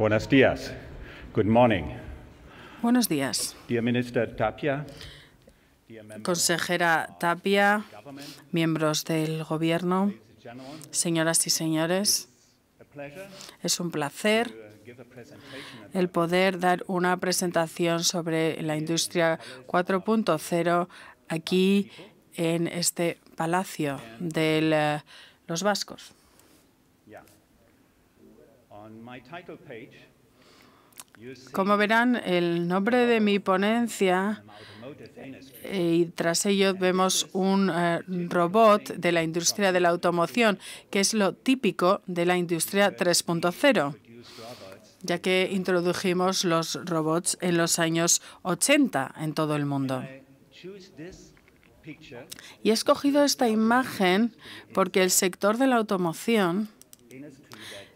Buenos días. Buenos días. Consejera Tapia, miembros del Gobierno, señoras y señores, es un placer el poder dar una presentación sobre la industria 4.0 aquí en este Palacio de los Vascos. Como verán, el nombre de mi ponencia eh, y tras ello vemos un eh, robot de la industria de la automoción, que es lo típico de la industria 3.0, ya que introdujimos los robots en los años 80 en todo el mundo. Y he escogido esta imagen porque el sector de la automoción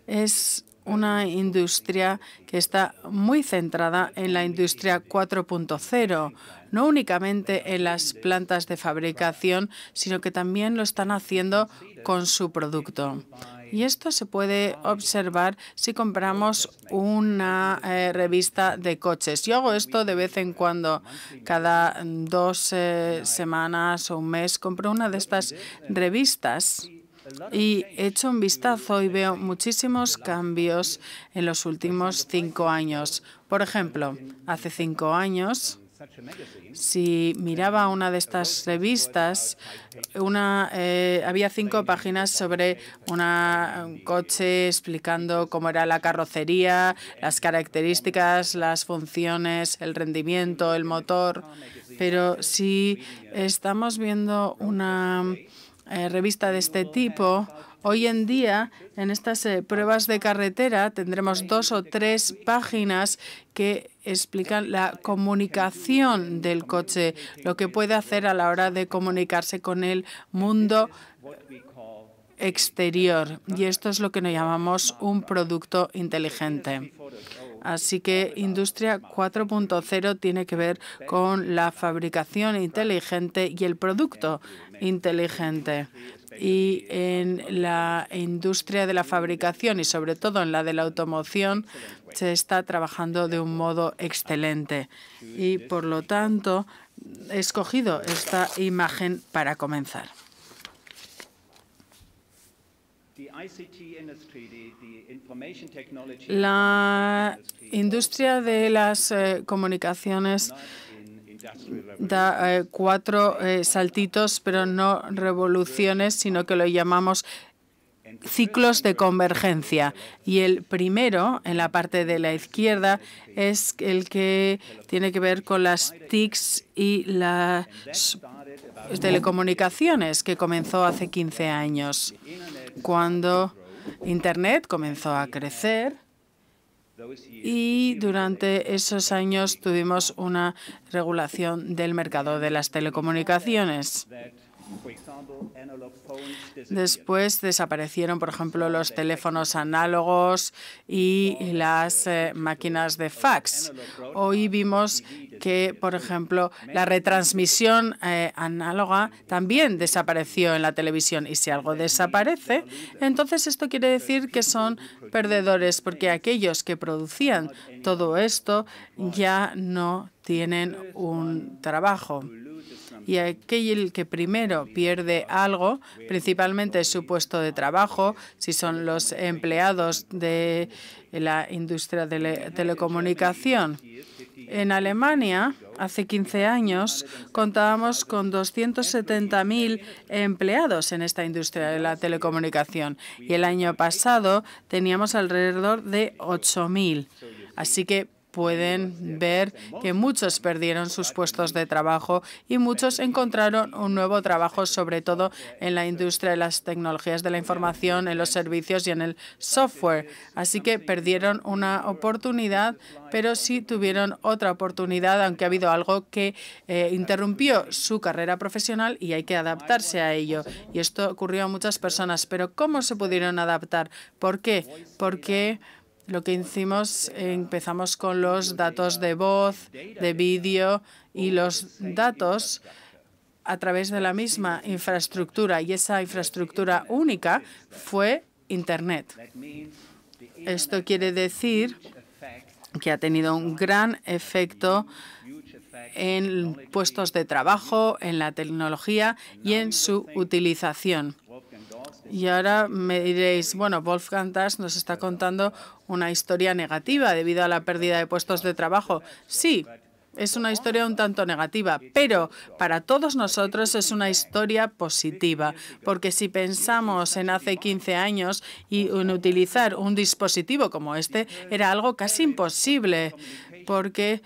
es una industria que está muy centrada en la industria 4.0, no únicamente en las plantas de fabricación, sino que también lo están haciendo con su producto. Y esto se puede observar si compramos una eh, revista de coches. Yo hago esto de vez en cuando, cada dos eh, semanas o un mes, compro una de estas revistas y he hecho un vistazo y veo muchísimos cambios en los últimos cinco años. Por ejemplo, hace cinco años, si miraba una de estas revistas, eh, había cinco páginas sobre un coche explicando cómo era la carrocería, las características, las funciones, el rendimiento, el motor. Pero si estamos viendo una eh, revista de este tipo, hoy en día en estas eh, pruebas de carretera tendremos dos o tres páginas que explican la comunicación del coche, lo que puede hacer a la hora de comunicarse con el mundo exterior. Y esto es lo que nos llamamos un producto inteligente. Así que Industria 4.0 tiene que ver con la fabricación inteligente y el producto inteligente y en la industria de la fabricación y sobre todo en la de la automoción se está trabajando de un modo excelente. Y por lo tanto, he escogido esta imagen para comenzar. La industria de las eh, comunicaciones da eh, cuatro eh, saltitos, pero no revoluciones, sino que lo llamamos ciclos de convergencia. Y el primero, en la parte de la izquierda, es el que tiene que ver con las TICs y las telecomunicaciones, que comenzó hace 15 años cuando Internet comenzó a crecer y durante esos años tuvimos una regulación del mercado de las telecomunicaciones. Después desaparecieron, por ejemplo, los teléfonos análogos y las eh, máquinas de fax. Hoy vimos que, por ejemplo, la retransmisión eh, análoga también desapareció en la televisión. Y si algo desaparece, entonces esto quiere decir que son perdedores, porque aquellos que producían todo esto ya no tienen un trabajo. Y aquel que primero pierde algo, principalmente su puesto de trabajo, si son los empleados de la industria de telecomunicación, en Alemania, hace 15 años, contábamos con 270.000 empleados en esta industria de la telecomunicación y el año pasado teníamos alrededor de 8.000. Así que pueden ver que muchos perdieron sus puestos de trabajo y muchos encontraron un nuevo trabajo, sobre todo en la industria de las tecnologías de la información, en los servicios y en el software. Así que perdieron una oportunidad, pero sí tuvieron otra oportunidad, aunque ha habido algo que eh, interrumpió su carrera profesional y hay que adaptarse a ello. Y esto ocurrió a muchas personas. Pero ¿cómo se pudieron adaptar? ¿Por qué? Porque lo que hicimos, empezamos con los datos de voz, de vídeo y los datos a través de la misma infraestructura. Y esa infraestructura única fue Internet. Esto quiere decir que ha tenido un gran efecto en puestos de trabajo, en la tecnología y en su utilización. Y ahora me diréis, bueno, Wolfgang das nos está contando una historia negativa debido a la pérdida de puestos de trabajo. Sí, es una historia un tanto negativa, pero para todos nosotros es una historia positiva, porque si pensamos en hace 15 años y en utilizar un dispositivo como este, era algo casi imposible, porque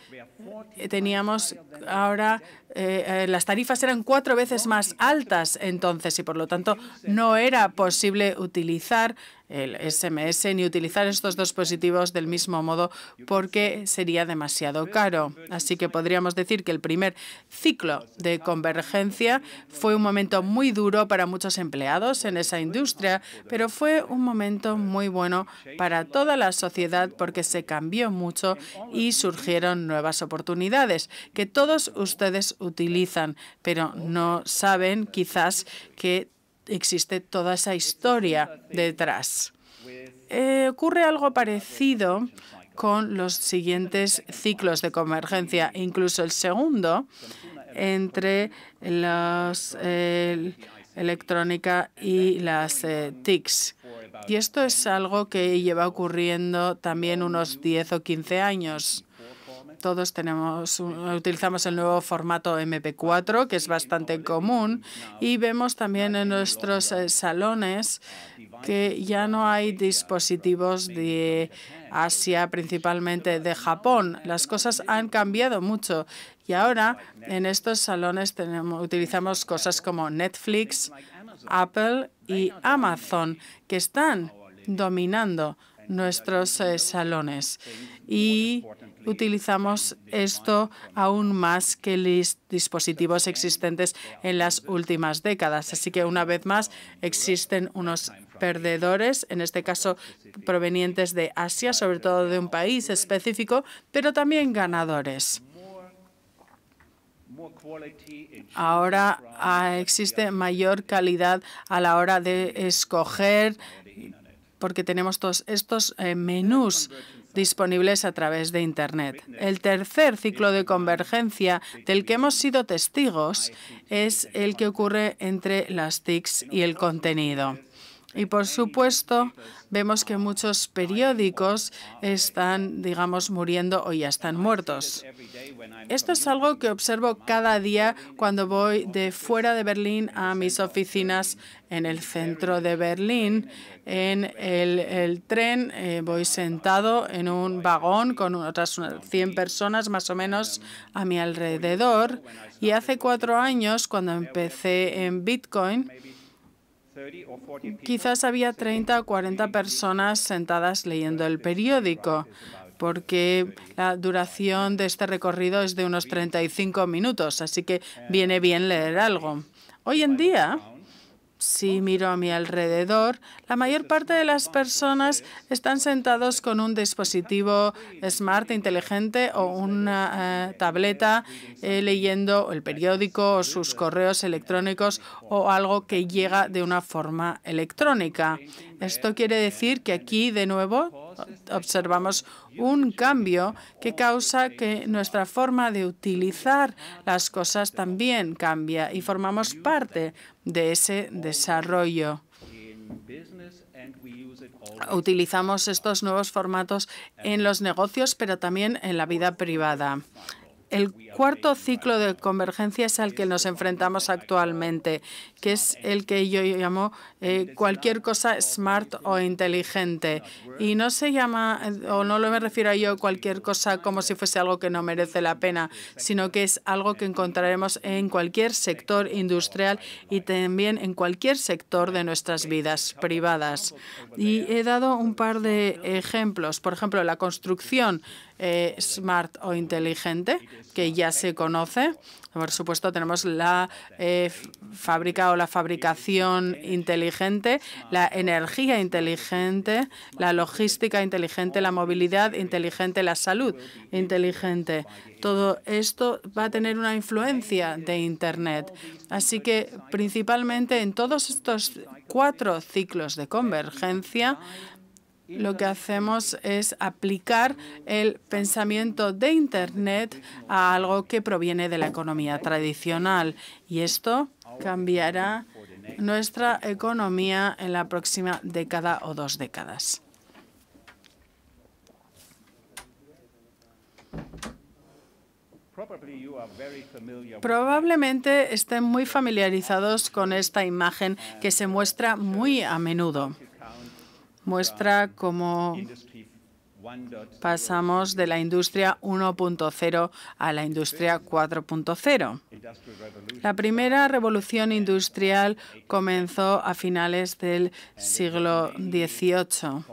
teníamos ahora, eh, eh, las tarifas eran cuatro veces más altas entonces y por lo tanto no era posible utilizar el SMS ni utilizar estos dos dispositivos del mismo modo porque sería demasiado caro. Así que podríamos decir que el primer ciclo de convergencia fue un momento muy duro para muchos empleados en esa industria, pero fue un momento muy bueno para toda la sociedad porque se cambió mucho y surgieron nuevas oportunidades que todos ustedes utilizan, pero no saben quizás que existe toda esa historia detrás. Eh, ocurre algo parecido con los siguientes ciclos de convergencia, incluso el segundo entre las electrónica y las eh, TICs. Y esto es algo que lleva ocurriendo también unos 10 o 15 años. Todos tenemos, utilizamos el nuevo formato MP4, que es bastante común, y vemos también en nuestros eh, salones que ya no hay dispositivos de Asia, principalmente de Japón. Las cosas han cambiado mucho y ahora en estos salones tenemos, utilizamos cosas como Netflix, Apple y Amazon, que están dominando nuestros eh, salones y utilizamos esto aún más que los dispositivos existentes en las últimas décadas. Así que una vez más existen unos perdedores, en este caso provenientes de Asia, sobre todo de un país específico, pero también ganadores. Ahora ah, existe mayor calidad a la hora de escoger porque tenemos todos estos eh, menús disponibles a través de Internet. El tercer ciclo de convergencia del que hemos sido testigos es el que ocurre entre las TICs y el contenido. Y por supuesto, vemos que muchos periódicos están, digamos, muriendo o ya están muertos. Esto es algo que observo cada día cuando voy de fuera de Berlín a mis oficinas en el centro de Berlín. En el, tren eh, voy sentado en un vagón con otras 100 personas más o menos a mi alrededor. Y hace cuatro años, cuando empecé en Bitcoin, Quizás había 30 o 40 personas sentadas leyendo el periódico, porque la duración de este recorrido es de unos 35 minutos, así que viene bien leer algo. Hoy en día, si miro a mi alrededor, la mayor parte de las personas están sentados con un dispositivo smart inteligente o una eh, tableta eh, leyendo el periódico o sus correos electrónicos o algo que llega de una forma electrónica. Esto quiere decir que aquí, de nuevo, observamos un cambio que causa que nuestra forma de utilizar las cosas también cambia y formamos parte de ese desarrollo. Utilizamos estos nuevos formatos en los negocios, pero también en la vida privada cuarto ciclo de convergencia es al que nos enfrentamos actualmente, que es el que yo llamo eh, cualquier cosa smart o inteligente. Y no se llama, eh, o no me refiero a yo cualquier cosa como si fuese algo que no merece la pena, sino que es algo que encontraremos en cualquier sector industrial y también en cualquier sector de nuestras vidas privadas. Y he dado un par de ejemplos. Por ejemplo, la construcción eh, smart o inteligente, que ya se conoce. Por supuesto, tenemos la eh, fábrica o la fabricación inteligente, la energía inteligente, la logística inteligente, la movilidad inteligente, la salud inteligente. Todo esto va a tener una influencia de Internet. Así que principalmente en todos estos cuatro ciclos de convergencia lo que hacemos es aplicar el pensamiento de Internet a algo que proviene de la economía tradicional. Y esto cambiará nuestra economía en la próxima década o dos décadas. Probablemente estén muy familiarizados con esta imagen que se muestra muy a menudo muestra cómo pasamos de la industria 1.0 a la industria 4.0. La primera revolución industrial comenzó a finales del siglo XVIII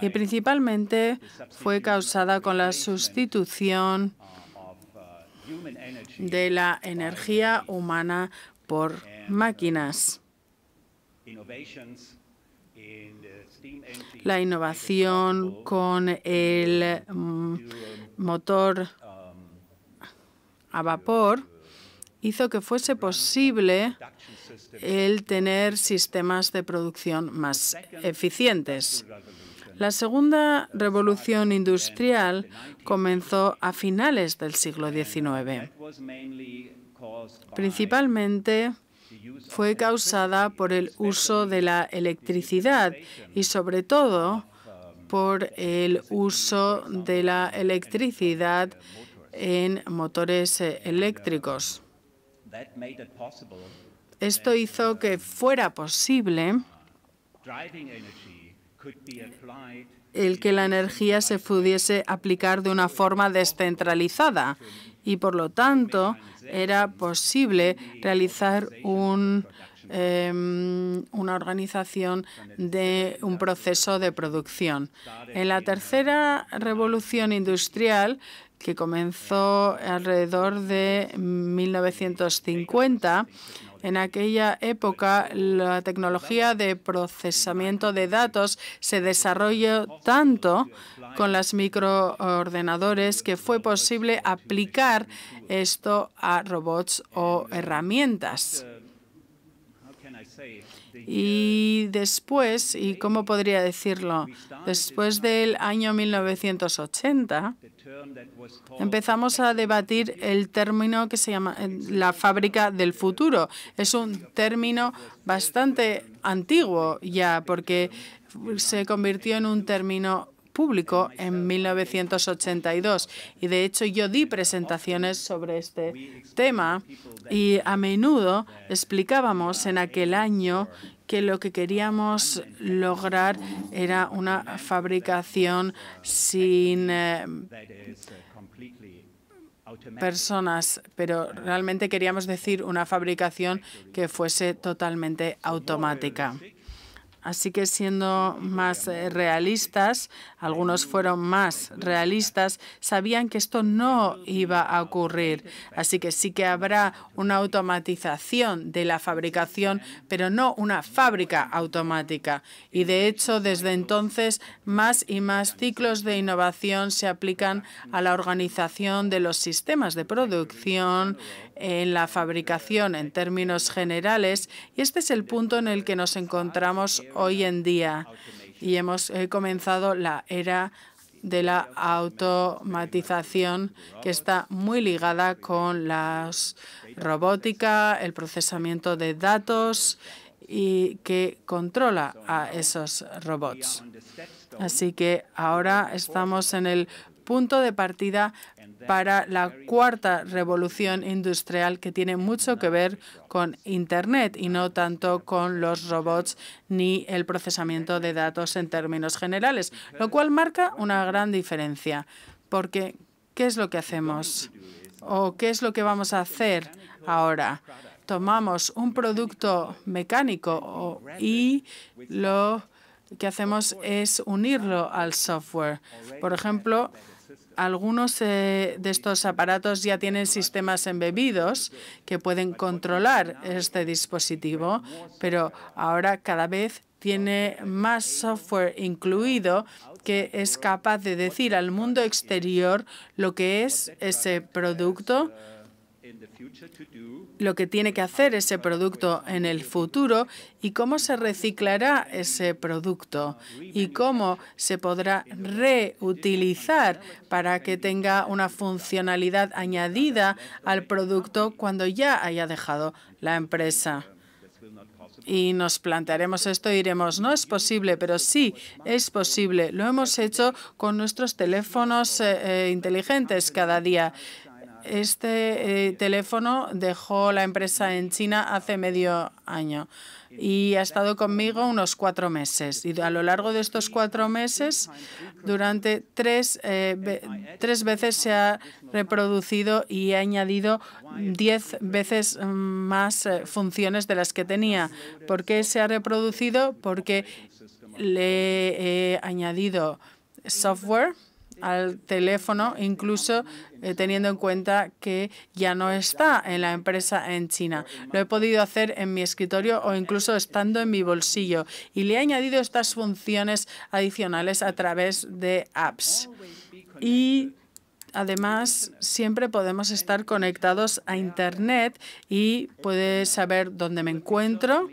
y principalmente fue causada con la sustitución de la energía humana por máquinas la innovación con el mm, motor a vapor hizo que fuese posible el tener sistemas de producción más eficientes. La segunda revolución industrial comenzó a finales del siglo XIX, principalmente fue causada por el uso de la electricidad y sobre todo por el uso de la electricidad en motores eh, eléctricos. Esto hizo que fuera posible el que la energía se pudiese aplicar de una forma descentralizada y, por lo tanto, era posible realizar un, em, una organización de un proceso de producción. En la tercera revolución industrial, que comenzó alrededor de 1950, en aquella época, la tecnología de procesamiento de datos se desarrolló tanto con los microordenadores que fue posible aplicar esto a robots o herramientas. Y después, ¿y cómo podría decirlo? Después del año 1980, empezamos a debatir el término que se llama eh, la fábrica del futuro. Es un término bastante antiguo ya, porque se convirtió en un término público en 1982 y de hecho yo di presentaciones sobre este tema y a menudo explicábamos en aquel año que lo que queríamos lograr era una fabricación sin eh, personas, pero realmente queríamos decir una fabricación que fuese totalmente automática. Así que siendo más eh, realistas, algunos fueron más realistas, sabían que esto no iba a ocurrir. Así que sí que habrá una automatización de la fabricación, pero no una fábrica automática. Y de hecho, desde entonces, más y más ciclos de innovación se aplican a la organización de los sistemas de producción en la fabricación en términos generales y este es el punto en el que nos encontramos hoy en día y hemos eh, comenzado la era de la automatización que está muy ligada con la robótica, el procesamiento de datos y que controla a esos robots. Así que ahora estamos en el punto de partida para la cuarta revolución industrial que tiene mucho que ver con Internet y no tanto con los robots ni el procesamiento de datos en términos generales, lo cual marca una gran diferencia. Porque, ¿qué es lo que hacemos? ¿O qué es lo que vamos a hacer ahora? Tomamos un producto mecánico y lo que hacemos es unirlo al software. Por ejemplo, algunos eh, de estos aparatos ya tienen sistemas embebidos que pueden controlar este dispositivo, pero ahora cada vez tiene más software incluido que es capaz de decir al mundo exterior lo que es ese producto lo que tiene que hacer ese producto en el futuro y cómo se reciclará ese producto y cómo se podrá reutilizar para que tenga una funcionalidad añadida al producto cuando ya haya dejado la empresa. Y nos plantearemos esto y e diremos, no es posible, pero sí es posible. Lo hemos hecho con nuestros teléfonos eh, eh, inteligentes cada día. Este eh, teléfono dejó la empresa en China hace medio año y ha estado conmigo unos cuatro meses. Y a lo largo de estos cuatro meses, durante tres, eh, veces se ha reproducido y ha añadido diez veces mm, más eh, funciones de las que tenía. ¿Por qué se ha reproducido? Porque le he añadido software al teléfono, incluso eh, teniendo en cuenta que ya no está en la empresa en China. Lo he podido hacer en mi escritorio o incluso estando en mi bolsillo. Y le he añadido estas funciones adicionales a través de apps. Y Además, siempre podemos estar conectados a Internet y puede saber dónde me encuentro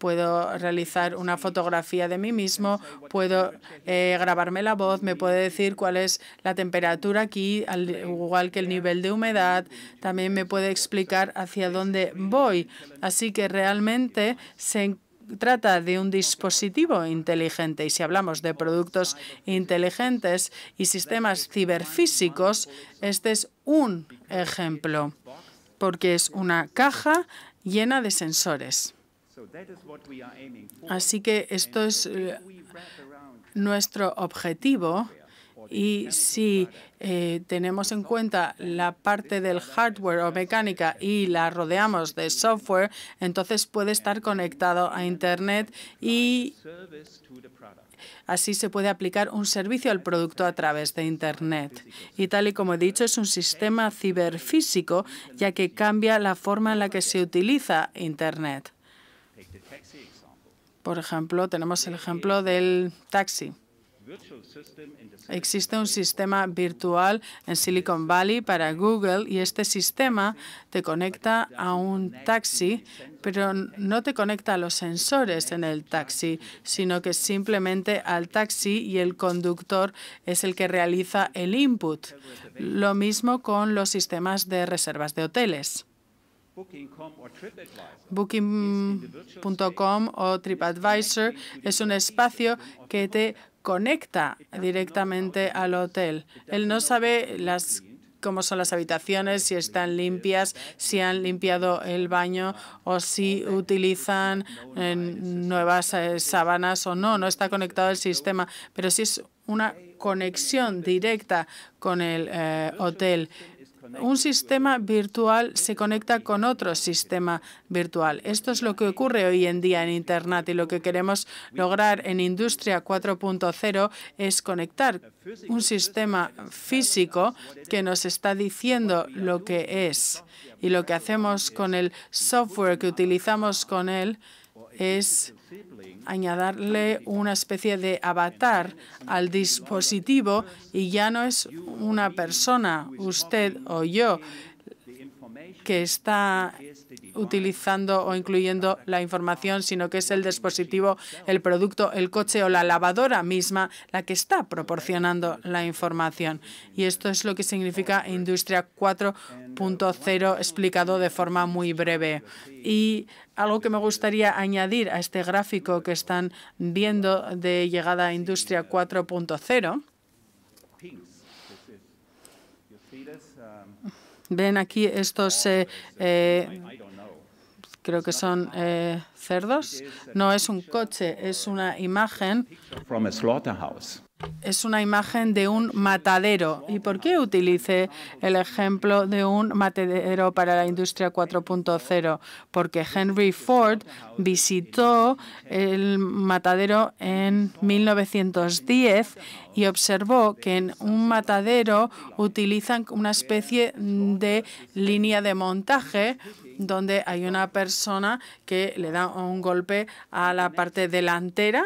puedo realizar una fotografía de mí mismo, puedo eh, grabarme la voz, me puede decir cuál es la temperatura aquí, al igual que el nivel de humedad, también me puede explicar hacia dónde voy. Así que realmente se trata de un dispositivo inteligente y si hablamos de productos inteligentes y sistemas ciberfísicos, este es un ejemplo, porque es una caja llena de sensores. Así que esto es eh, nuestro objetivo. Y si eh, tenemos en cuenta la parte del hardware o mecánica y la rodeamos de software, entonces puede estar conectado a Internet y así se puede aplicar un servicio al producto a través de Internet. Y tal y como he dicho, es un sistema ciberfísico, ya que cambia la forma en la que se utiliza Internet. Por ejemplo, tenemos el ejemplo eh, del taxi. Existe un sistema virtual en Silicon Valley para Google y este sistema te conecta a un taxi, pero no te conecta a los sensores en el taxi, sino que simplemente al taxi y el conductor es el que realiza el input. Lo mismo con los sistemas de reservas de hoteles. Booking.com o TripAdvisor es un espacio que te conecta directamente al hotel. Él no sabe las cómo son las habitaciones, si están limpias, si han limpiado el baño o si utilizan eh, nuevas eh, sábanas o no. No está conectado el sistema, pero sí es una conexión directa con el eh, hotel un sistema virtual se conecta con otro sistema virtual. Esto es lo que ocurre hoy en día en Internet y lo que queremos lograr en Industria 4.0 es conectar un sistema físico que nos está diciendo lo que es y lo que hacemos con el software que utilizamos con él es añadirle una especie de avatar al dispositivo y ya no es una persona, usted o yo, que está utilizando o incluyendo la información, sino que es el dispositivo, el producto, el coche o la lavadora misma la que está proporcionando la información. Y esto es lo que significa Industria 4.0 explicado de forma muy breve. Y algo que me gustaría añadir a este gráfico que están viendo de llegada a Industria 4.0 Ven aquí estos, eh, eh, creo que son eh, cerdos. No es un coche, es una imagen es una imagen de un matadero. ¿Y por qué utilice el ejemplo de un matadero para la industria 4.0? Porque Henry Ford visitó el matadero en 1910 y observó que en un matadero utilizan una especie de línea de montaje donde hay una persona que le da un golpe a la parte delantera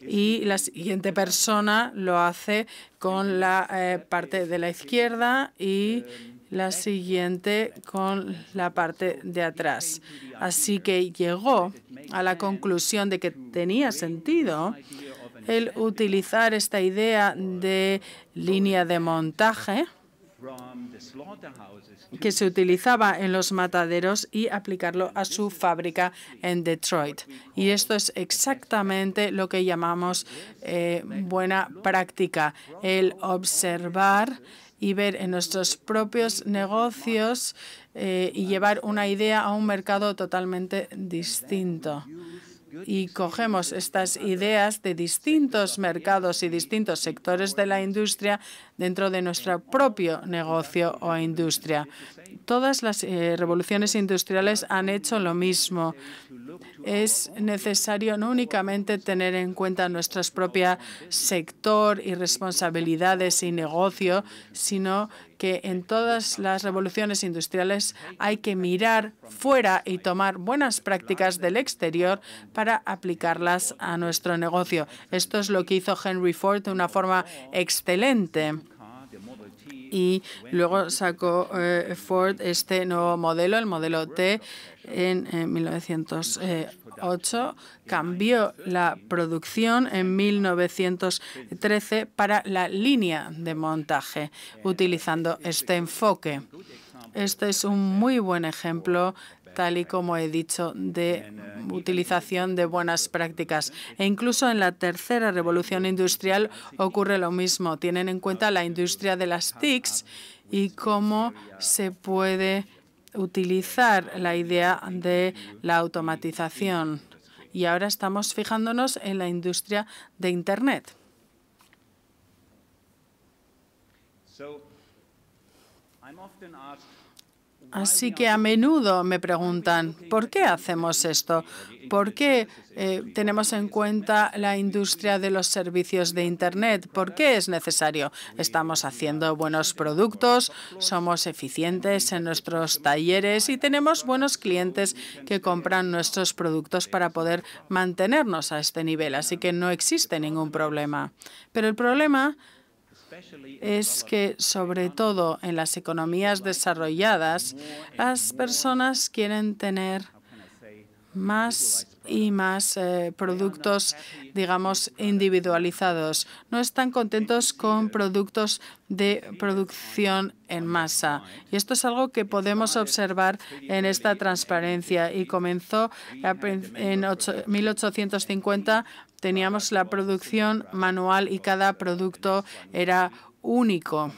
y la siguiente persona lo hace con la eh, parte de la izquierda y la siguiente con la parte de atrás. Así que llegó a la conclusión de que tenía sentido el utilizar esta idea de línea de montaje que se utilizaba en los mataderos y aplicarlo a su fábrica en Detroit. Y esto es exactamente lo que llamamos eh, buena práctica, el observar y ver en nuestros propios negocios eh, y llevar una idea a un mercado totalmente distinto y cogemos estas ideas de distintos mercados y distintos sectores de la industria dentro de nuestro propio negocio o industria. Todas las eh, revoluciones industriales han hecho lo mismo es necesario no únicamente tener en cuenta nuestro propio sector y responsabilidades y negocio, sino que en todas las revoluciones industriales hay que mirar fuera y tomar buenas prácticas del exterior para aplicarlas a nuestro negocio. Esto es lo que hizo Henry Ford de una forma excelente y luego sacó eh, Ford este nuevo modelo, el modelo T, en 1908. Cambió la producción en 1913 para la línea de montaje, utilizando este enfoque. Este es un muy buen ejemplo tal y como he dicho, de utilización de buenas prácticas. E incluso en la tercera revolución industrial ocurre lo mismo. Tienen en cuenta la industria de las TICs y cómo se puede utilizar la idea de la automatización. Y ahora estamos fijándonos en la industria de Internet. Así que a menudo me preguntan, ¿por qué hacemos esto? ¿Por qué eh, tenemos en cuenta la industria de los servicios de Internet? ¿Por qué es necesario? Estamos haciendo buenos productos, somos eficientes en nuestros talleres y tenemos buenos clientes que compran nuestros productos para poder mantenernos a este nivel. Así que no existe ningún problema. Pero el problema es que, sobre todo en las economías desarrolladas, las personas quieren tener más y más eh, productos, digamos, individualizados. No están contentos con productos de producción en masa. Y esto es algo que podemos observar en esta transparencia y comenzó en 1850 teníamos la producción manual y cada producto era único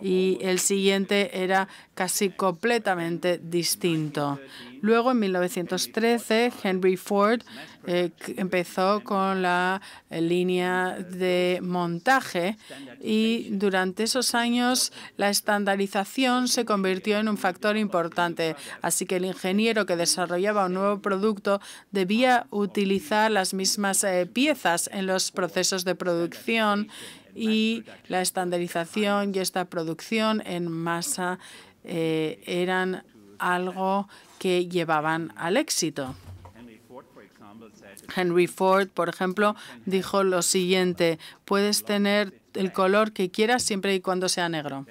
y el siguiente era casi completamente distinto. Luego, en 1913, Henry Ford eh, empezó con la eh, línea de montaje y durante esos años la estandarización se convirtió en un factor importante. Así que el ingeniero que desarrollaba un nuevo producto debía utilizar las mismas eh, piezas en los procesos de producción y la estandarización y esta producción en masa eran algo que llevaban al éxito. Henry Ford, por ejemplo, dijo lo siguiente, puedes tener el color que quieras siempre y cuando sea negro.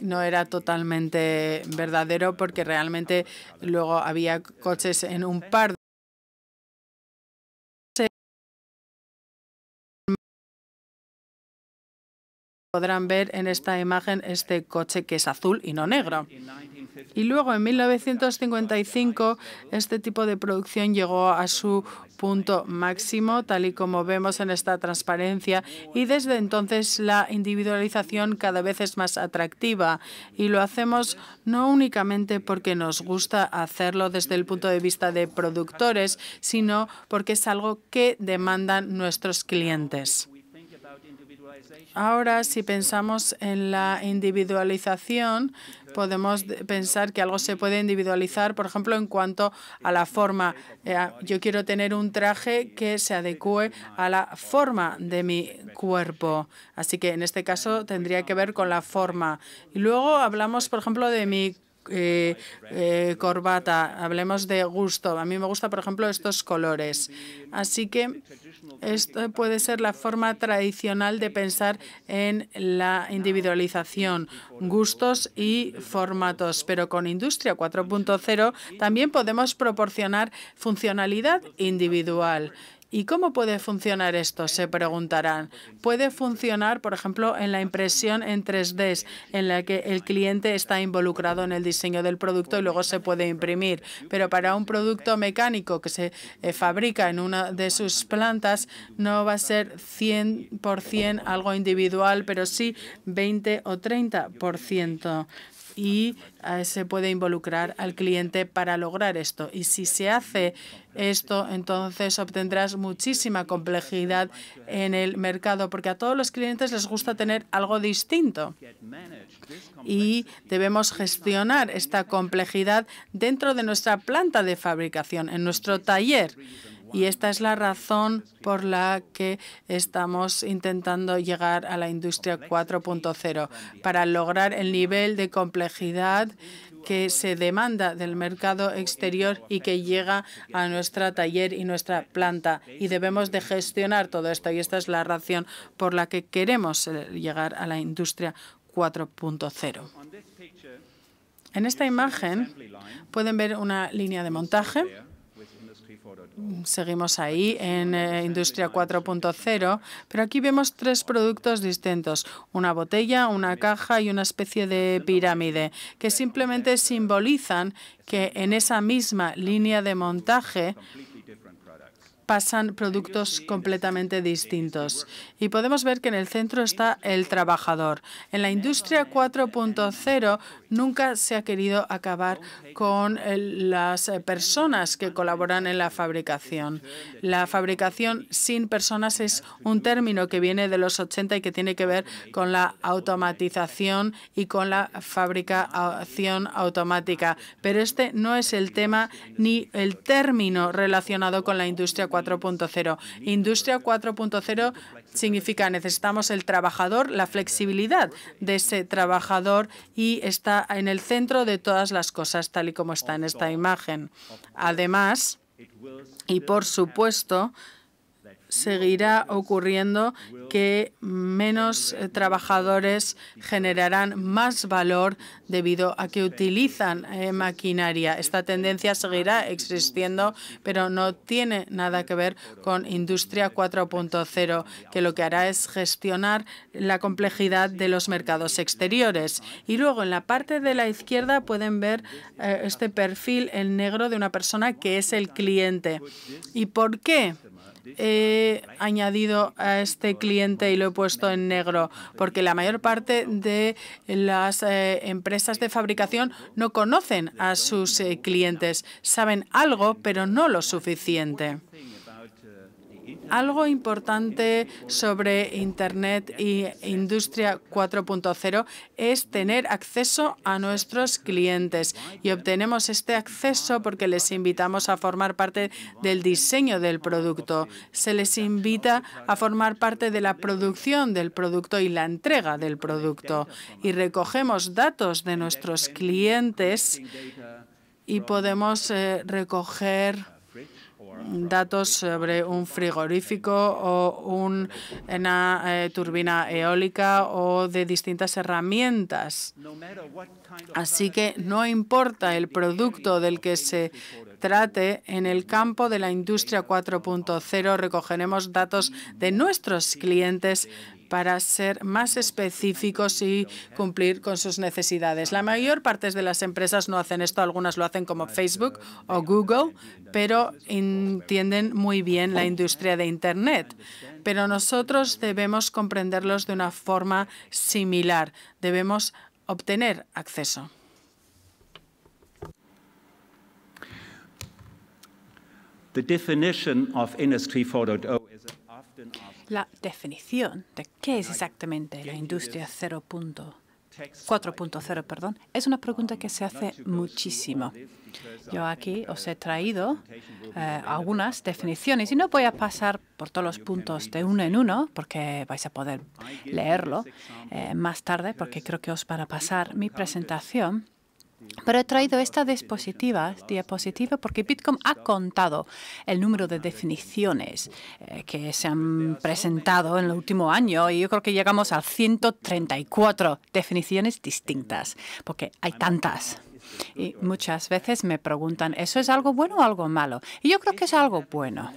No era totalmente verdadero porque realmente luego había coches en un par podrán ver en esta imagen este coche que es azul y no negro. Y luego, en 1955, este tipo de producción llegó a su punto máximo, tal y como vemos en esta transparencia, y desde entonces la individualización cada vez es más atractiva y lo hacemos no únicamente porque nos gusta hacerlo desde el punto de vista de productores, sino porque es algo que demandan nuestros clientes. Ahora, si pensamos en la individualización, podemos pensar que algo se puede individualizar, por ejemplo, en cuanto a la forma. Eh, ah, yo quiero tener un traje que se adecue a la forma de mi cuerpo. Así que en este caso tendría que ver con la forma. Y luego hablamos, por ejemplo, de mi eh, eh, corbata, hablemos de gusto. A mí me gusta, por ejemplo, estos colores. Así que esto puede ser la forma tradicional de pensar en la individualización, gustos y formatos. Pero con Industria 4.0 también podemos proporcionar funcionalidad individual. ¿Y cómo puede funcionar esto? Se preguntarán. Puede funcionar, por ejemplo, en la impresión en 3D, en la que el cliente está involucrado en el diseño del producto y luego se puede imprimir. Pero para un producto mecánico que se eh, fabrica en una de sus plantas, no va a ser 100% algo individual, pero sí 20 o 30% y eh, se puede involucrar al cliente para lograr esto. Y si se hace esto, entonces obtendrás muchísima complejidad en el mercado, porque a todos los clientes les gusta tener algo distinto. Y debemos gestionar esta complejidad dentro de nuestra planta de fabricación, en nuestro taller. Y esta es la razón por la que estamos intentando llegar a la industria 4.0, para lograr el nivel de complejidad que se demanda del mercado exterior y que llega a nuestro taller y nuestra planta. Y debemos de gestionar todo esto. Y esta es la razón por la que queremos eh, llegar a la industria 4.0. En esta imagen pueden ver una línea de montaje Seguimos ahí en eh, Industria 4.0, pero aquí vemos tres productos distintos, una botella, una caja y una especie de pirámide, que simplemente simbolizan que en esa misma línea de montaje pasan productos completamente distintos. Y podemos ver que en el centro está el trabajador. En la industria 4.0 nunca se ha querido acabar con eh, las eh, personas que colaboran en la fabricación. La fabricación sin personas es un término que viene de los 80 y que tiene que ver con la automatización y con la fabricación automática. Pero este no es el tema ni el término relacionado con la industria 4.0. 4.0. Industria 4.0 significa necesitamos el trabajador, la flexibilidad de ese trabajador y está en el centro de todas las cosas, tal y como está en esta imagen. Además, y por supuesto, seguirá ocurriendo que menos eh, trabajadores generarán más valor debido a que utilizan eh, maquinaria. Esta tendencia seguirá existiendo, pero no tiene nada que ver con Industria 4.0, que lo que hará es gestionar la complejidad de los mercados exteriores. Y luego en la parte de la izquierda pueden ver eh, este perfil en negro de una persona que es el cliente. ¿Y por qué? he añadido a este cliente y lo he puesto en negro, porque la mayor parte de las eh, empresas de fabricación no conocen a sus eh, clientes, saben algo, pero no lo suficiente. Algo importante sobre Internet e Industria 4.0 es tener acceso a nuestros clientes y obtenemos este acceso porque les invitamos a formar parte del diseño del producto. Se les invita a formar parte de la producción del producto y la entrega del producto y recogemos datos de nuestros clientes y podemos eh, recoger datos sobre un frigorífico o una eh, turbina eólica o de distintas herramientas. Así que no importa el producto del que se trate, en el campo de la industria 4.0 recogeremos datos de nuestros clientes para ser más específicos y cumplir con sus necesidades. La mayor parte de las empresas no hacen esto, algunas lo hacen como Facebook o Google, pero entienden muy bien la industria de Internet. Pero nosotros debemos comprenderlos de una forma similar. Debemos obtener acceso. Oh la definición de qué es exactamente la industria 0.0 4.0, perdón, es una pregunta que se hace muchísimo. Yo aquí os he traído eh, algunas definiciones y no voy a pasar por todos los puntos de uno en uno porque vais a poder leerlo eh, más tarde porque creo que os van a pasar mi presentación pero he traído esta diapositiva, diapositiva porque Bitcoin ha contado el número de definiciones eh, que se han presentado en el último año y yo creo que llegamos a 134 definiciones distintas porque hay tantas. Y muchas veces me preguntan, ¿eso es algo bueno o algo malo? Y yo creo que es algo bueno.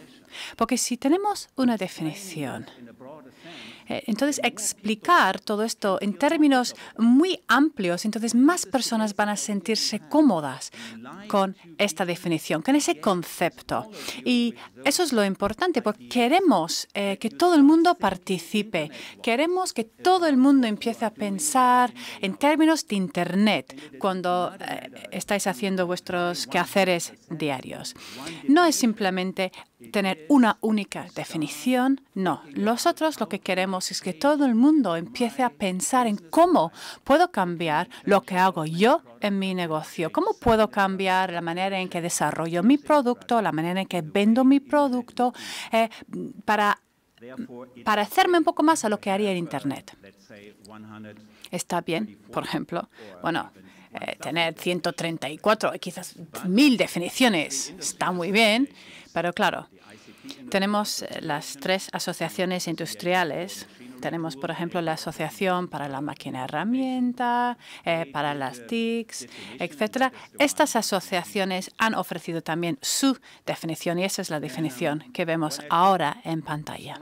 Porque si tenemos una definición eh, entonces, explicar todo esto en términos muy amplios, entonces más personas van a sentirse cómodas con esta definición, con ese concepto. Y eso es lo importante, porque queremos eh, que todo el mundo participe, queremos que todo el mundo empiece a pensar en términos de Internet cuando eh, estáis haciendo vuestros quehaceres diarios. No es simplemente tener una única definición. No, nosotros lo que queremos es que todo el mundo empiece a pensar en cómo puedo cambiar lo que hago yo en mi negocio, cómo puedo cambiar la manera en que desarrollo mi producto, la manera en que vendo mi producto, eh, para para hacerme un poco más a lo que haría en Internet. Está bien, por ejemplo, bueno, eh, tener 134, quizás mil definiciones, está muy bien, pero claro, tenemos eh, las tres asociaciones industriales. Tenemos, por ejemplo, la Asociación para la Máquina Herramienta, eh, para las TICs, etcétera. Estas asociaciones han ofrecido también su definición y esa es la definición que vemos ahora en pantalla.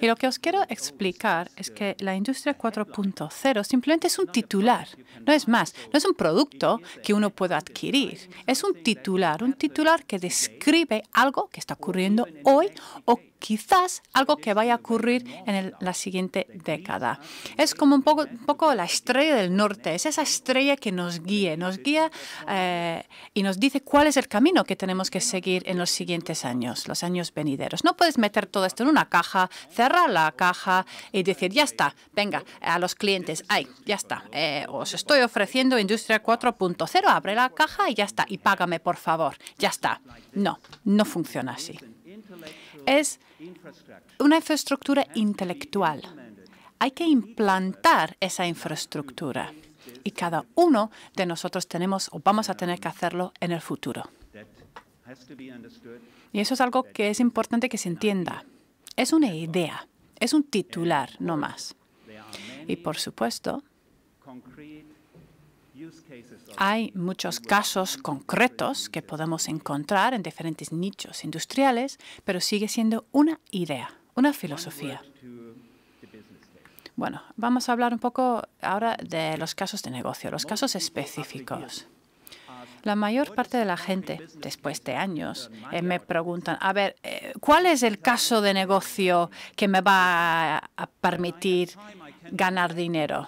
Y lo que os quiero explicar es que la industria 4.0 simplemente es un titular, no es más, no es un producto que uno pueda adquirir, es un titular, un titular que describe algo que está ocurriendo hoy o quizás algo que vaya a ocurrir en la siguiente década. Es como un poco, poco la estrella del norte, es esa estrella que nos guía, nos guía eh, y nos dice cuál es el camino que tenemos que seguir en los siguientes años, los años venideros. No puedes meter todo esto en una caja, cerrar la caja y decir, ya está, venga, a los clientes, ay, ya está, eh, os estoy ofreciendo Industria 4.0, abre la caja y ya está, y págame por favor, ya está. No, no funciona así es una infraestructura intelectual. Hay que implantar esa infraestructura y cada uno de nosotros tenemos o vamos a tener que hacerlo en el futuro. Y eso es algo que es importante que se entienda. Es una idea, es un titular, no más. Y por supuesto, hay muchos casos concretos que podemos encontrar en diferentes nichos industriales, pero sigue siendo una idea, una filosofía. Bueno, vamos a hablar un poco ahora de los casos de negocio, los casos específicos. La mayor parte de la gente, después de años, eh, me preguntan, a ver, eh, ¿cuál es el caso de negocio que me va a permitir ganar dinero?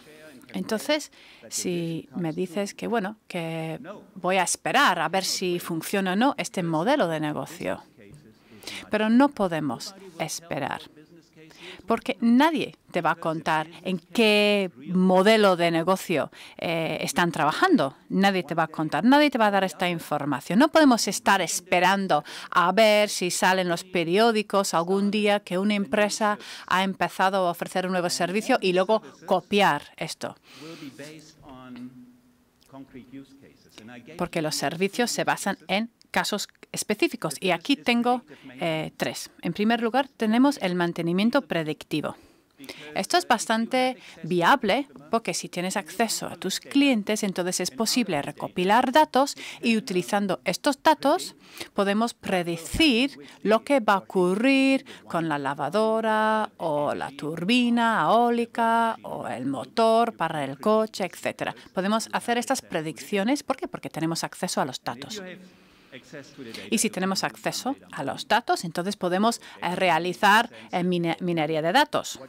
Entonces, si me dices que, bueno, que voy a esperar a ver si pues, funciona o no este pues, modelo de negocio, pero no podemos esperar porque nadie te va a contar en qué modelo de negocio eh, están trabajando. Nadie te va a contar, nadie te va a dar esta información. No podemos estar esperando a ver si salen los periódicos algún día que una empresa ha empezado a ofrecer un nuevo servicio y luego copiar esto porque los servicios se basan en casos específicos. Y aquí tengo eh, tres. En primer lugar, tenemos el mantenimiento predictivo. Esto es bastante viable porque si tienes acceso a tus clientes, entonces es posible recopilar datos y utilizando estos datos podemos predecir lo que va a ocurrir con la lavadora o la turbina eólica o el motor para el coche, etcétera. Podemos hacer estas predicciones. ¿Por Porque tenemos acceso a los datos. Y si tenemos acceso a los datos, entonces podemos eh, realizar eh, minería de datos.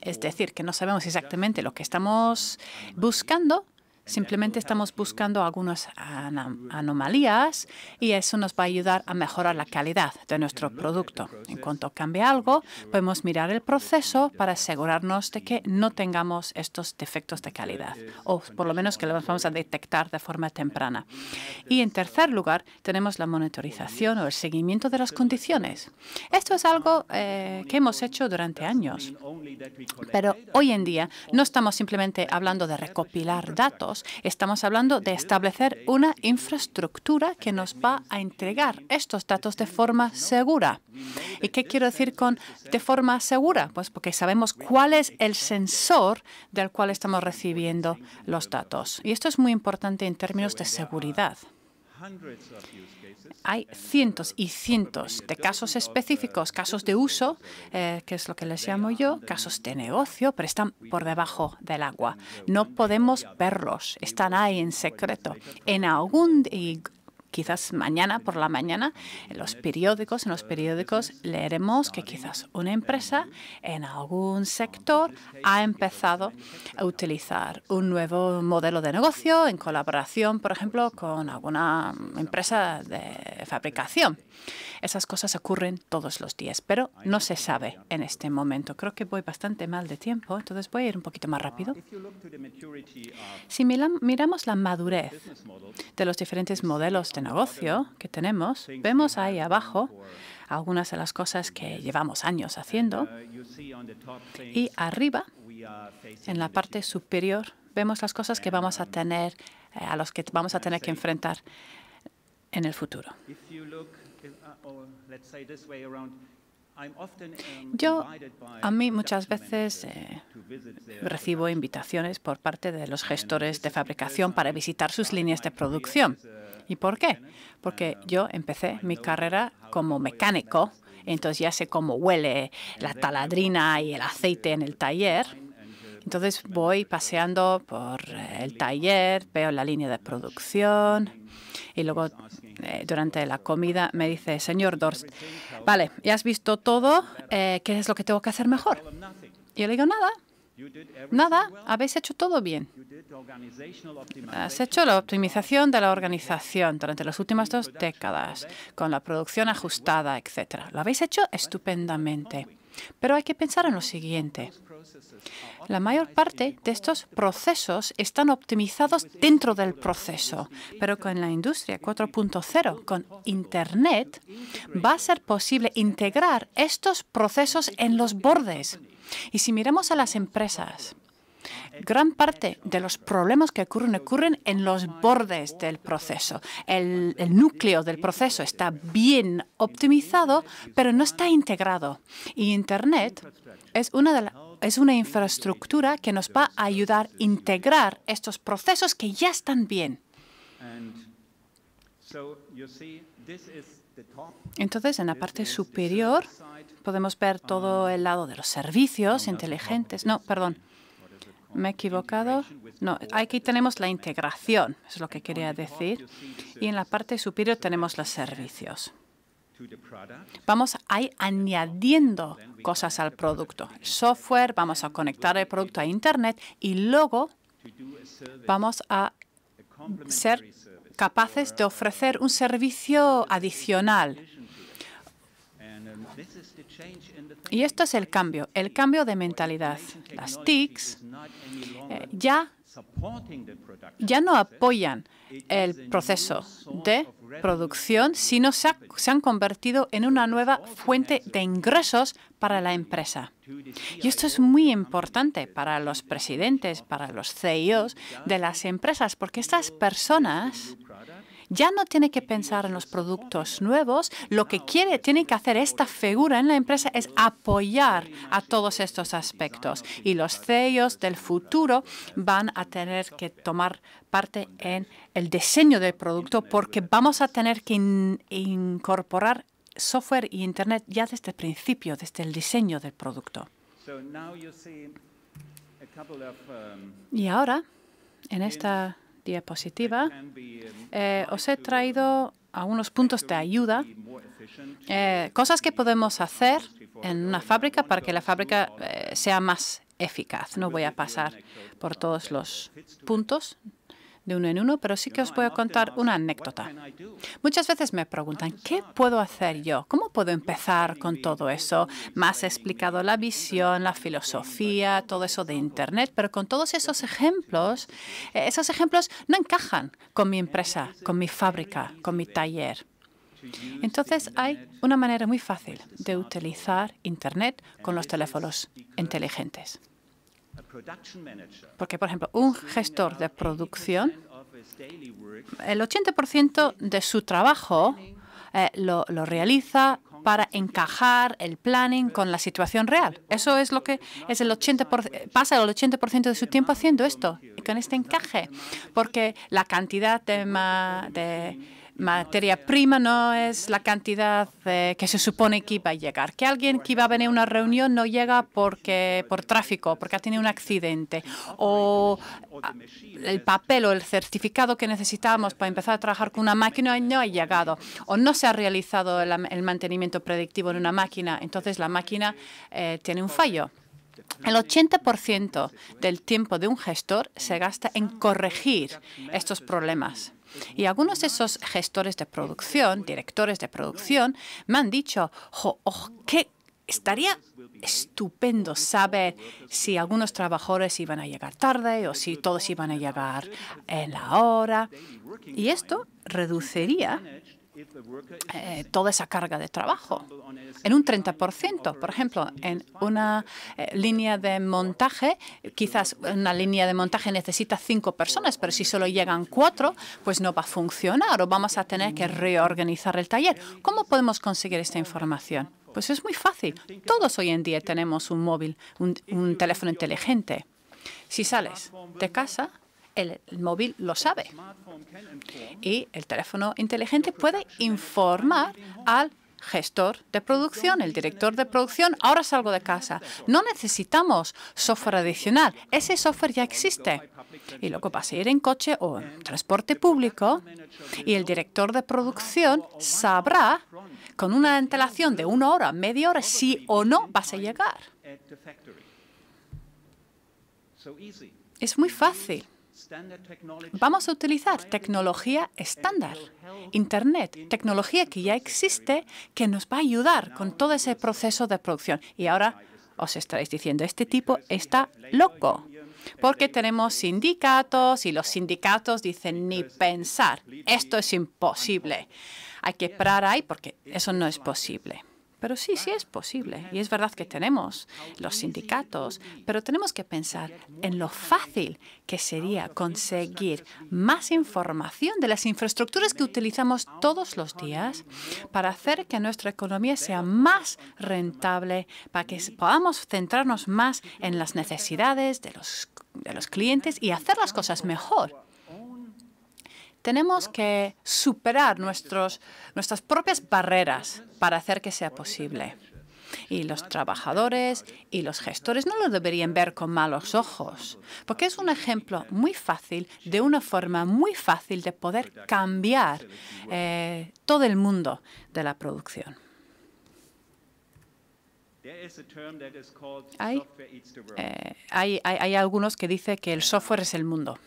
Es decir, que no sabemos exactamente lo que estamos buscando, Simplemente estamos buscando algunas anomalías y eso nos va a ayudar a mejorar la calidad de nuestro producto. En cuanto cambie algo, podemos mirar el proceso para asegurarnos de que no tengamos estos defectos de calidad o por lo menos que los vamos a detectar de forma temprana. Y en tercer lugar, tenemos la monitorización o el seguimiento de las condiciones. Esto es algo eh, que hemos hecho durante años, pero hoy en día no estamos simplemente hablando de recopilar datos, Estamos hablando de establecer una infraestructura que nos va a entregar estos datos de forma segura. ¿Y qué quiero decir con de forma segura? Pues porque sabemos cuál es el sensor del cual estamos recibiendo los datos. Y esto es muy importante en términos de seguridad hay cientos y cientos de casos específicos, casos de uso, eh, que es lo que les llamo yo, casos de negocio, pero están por debajo del agua. No podemos verlos, están ahí en secreto. En algún, quizás mañana por la mañana, en los periódicos, en los periódicos leeremos que quizás una empresa en algún sector ha empezado a utilizar un nuevo modelo de negocio en colaboración, por ejemplo, con alguna empresa de fabricación. Esas cosas ocurren todos los días, pero no se sabe en este momento. Creo que voy bastante mal de tiempo, entonces voy a ir un poquito más rápido. Ah, si miramos la madurez de los diferentes modelos de negocio que tenemos, vemos ahí abajo algunas de las cosas que llevamos años haciendo uh, y arriba, en la parte superior, vemos las cosas que vamos a tener, eh, a los que vamos a tener que enfrentar en el futuro. Um, yo, a mí muchas veces eh, recibo invitaciones por parte de los gestores de fabricación para visitar sus líneas de producción. ¿Y por qué? Porque um, yo empecé mi carrera como mecánico, entonces ya sé cómo huele la taladrina y el aceite en el taller. Entonces voy paseando por el taller, veo la línea de producción y luego eh, durante la comida me dice, señor Dorst, vale, ya has visto todo, eh, ¿qué es lo que tengo que hacer mejor? Y yo le digo, nada, Nada, habéis hecho todo bien. Has hecho la optimización de la organización durante las últimas dos décadas, con la producción ajustada, etcétera. Lo habéis hecho estupendamente. Pero hay que pensar en lo siguiente. La mayor parte de estos procesos están optimizados dentro del proceso, pero con la industria 4.0, con Internet, va a ser posible integrar estos procesos en los bordes. Y si miramos a las empresas, gran parte de los problemas que ocurren ocurren en los bordes del proceso. El, el, núcleo del proceso está bien optimizado, pero no está integrado. Y Internet es una de las es una infraestructura que nos va a ayudar a integrar estos procesos que ya están bien. Entonces, en la parte superior podemos ver todo um, el lado de los servicios inteligentes. No, perdón, me he equivocado. No, aquí tenemos la integración, es lo que quería decir. Y en la parte superior tenemos los servicios. Vamos a ir añadiendo cosas al producto. Software, vamos a conectar el producto a Internet y luego vamos a ser capaces de ofrecer un servicio adicional. Y esto es el cambio, el cambio de mentalidad. Las TICs eh, ya, ya no apoyan el proceso de producción, sino se, se han convertido en una nueva fuente de ingresos para la empresa. Y esto es muy importante para los presidentes, para los CEOs de las empresas, porque estas personas ya no tiene que pensar en los productos nuevos. Lo que quiere, tiene que hacer esta figura en la empresa es apoyar a todos estos aspectos. Y los CEOs del futuro van a tener que tomar parte en el diseño del producto porque vamos a tener que incorporar software y Internet ya desde el principio, desde el diseño del producto. Um, y ahora, en esta positiva. Eh, os he traído algunos puntos de ayuda, eh, cosas que podemos hacer en una fábrica para que la fábrica eh, sea más eficaz. No voy a pasar por todos los puntos, de uno en uno, pero sí que os voy a contar una anécdota. Muchas veces me preguntan, ¿qué puedo hacer yo? ¿Cómo puedo empezar con todo eso? Más explicado la visión, la filosofía, todo eso de Internet, pero con todos esos ejemplos, eh, esos ejemplos no encajan con mi empresa, con mi fábrica, con mi taller. Entonces hay una manera muy fácil de utilizar Internet con los teléfonos inteligentes. Porque, por ejemplo, un gestor de producción, el 80% de su trabajo eh, lo, realiza para encajar el planning con la situación real. Eso es lo que es el 80%, pasa el 80% de su tiempo haciendo esto, con este encaje, porque la cantidad de, de materia prima no es la cantidad eh, que se supone que iba a llegar. Que alguien que iba a venir a una reunión no llega porque por tráfico, porque ha tenido un accidente. O el papel o el certificado que necesitábamos para empezar a trabajar con una máquina no ha llegado. O no se ha realizado el, mantenimiento predictivo en una máquina. Entonces la máquina eh, tiene un fallo. El 80% del tiempo de un gestor se gasta en corregir estos problemas. Y algunos de esos gestores de producción, directores de producción, me han dicho, oh, que estaría estupendo saber si algunos trabajadores iban a llegar tarde o si todos iban a llegar en la hora. Y esto reduciría eh, toda esa carga de trabajo. En un 30%, por ejemplo, en una eh, línea de montaje, quizás una línea de montaje necesita cinco personas, pero si solo llegan cuatro, pues no va a funcionar o vamos a tener que reorganizar el taller. ¿Cómo podemos conseguir esta información? Pues es muy fácil. Todos hoy en día tenemos un móvil, un, un teléfono inteligente. Si sales de casa el, móvil lo sabe. Y el teléfono inteligente puede informar al gestor de producción, el director de producción, ahora salgo de casa. No necesitamos software adicional, ese software ya existe. Y luego vas a ir en coche o en transporte público y el director de producción sabrá con una antelación de una hora, media hora, si o no vas a llegar. Es muy fácil. Vamos a utilizar tecnología estándar, Internet, tecnología que ya existe, que nos va a ayudar con todo ese proceso de producción. Y ahora os estaréis diciendo, este tipo está loco, porque tenemos sindicatos y los sindicatos dicen ni pensar, esto es imposible. Hay que parar ahí porque eso no es posible. Pero sí, sí es posible. Y es verdad que tenemos los sindicatos, pero tenemos que pensar en lo fácil que sería conseguir más información de las infraestructuras que utilizamos todos los días para hacer que nuestra economía sea más rentable, para que podamos centrarnos más en las necesidades de los, de los clientes y hacer las cosas mejor. Tenemos que superar nuestras propias barreras para hacer que sea posible. Y los trabajadores y los gestores no lo deberían ver con malos ojos, porque es un ejemplo muy fácil, de una forma muy fácil de poder cambiar eh, todo el mundo de la producción. hay eh, algunos que dicen que el software es el mundo.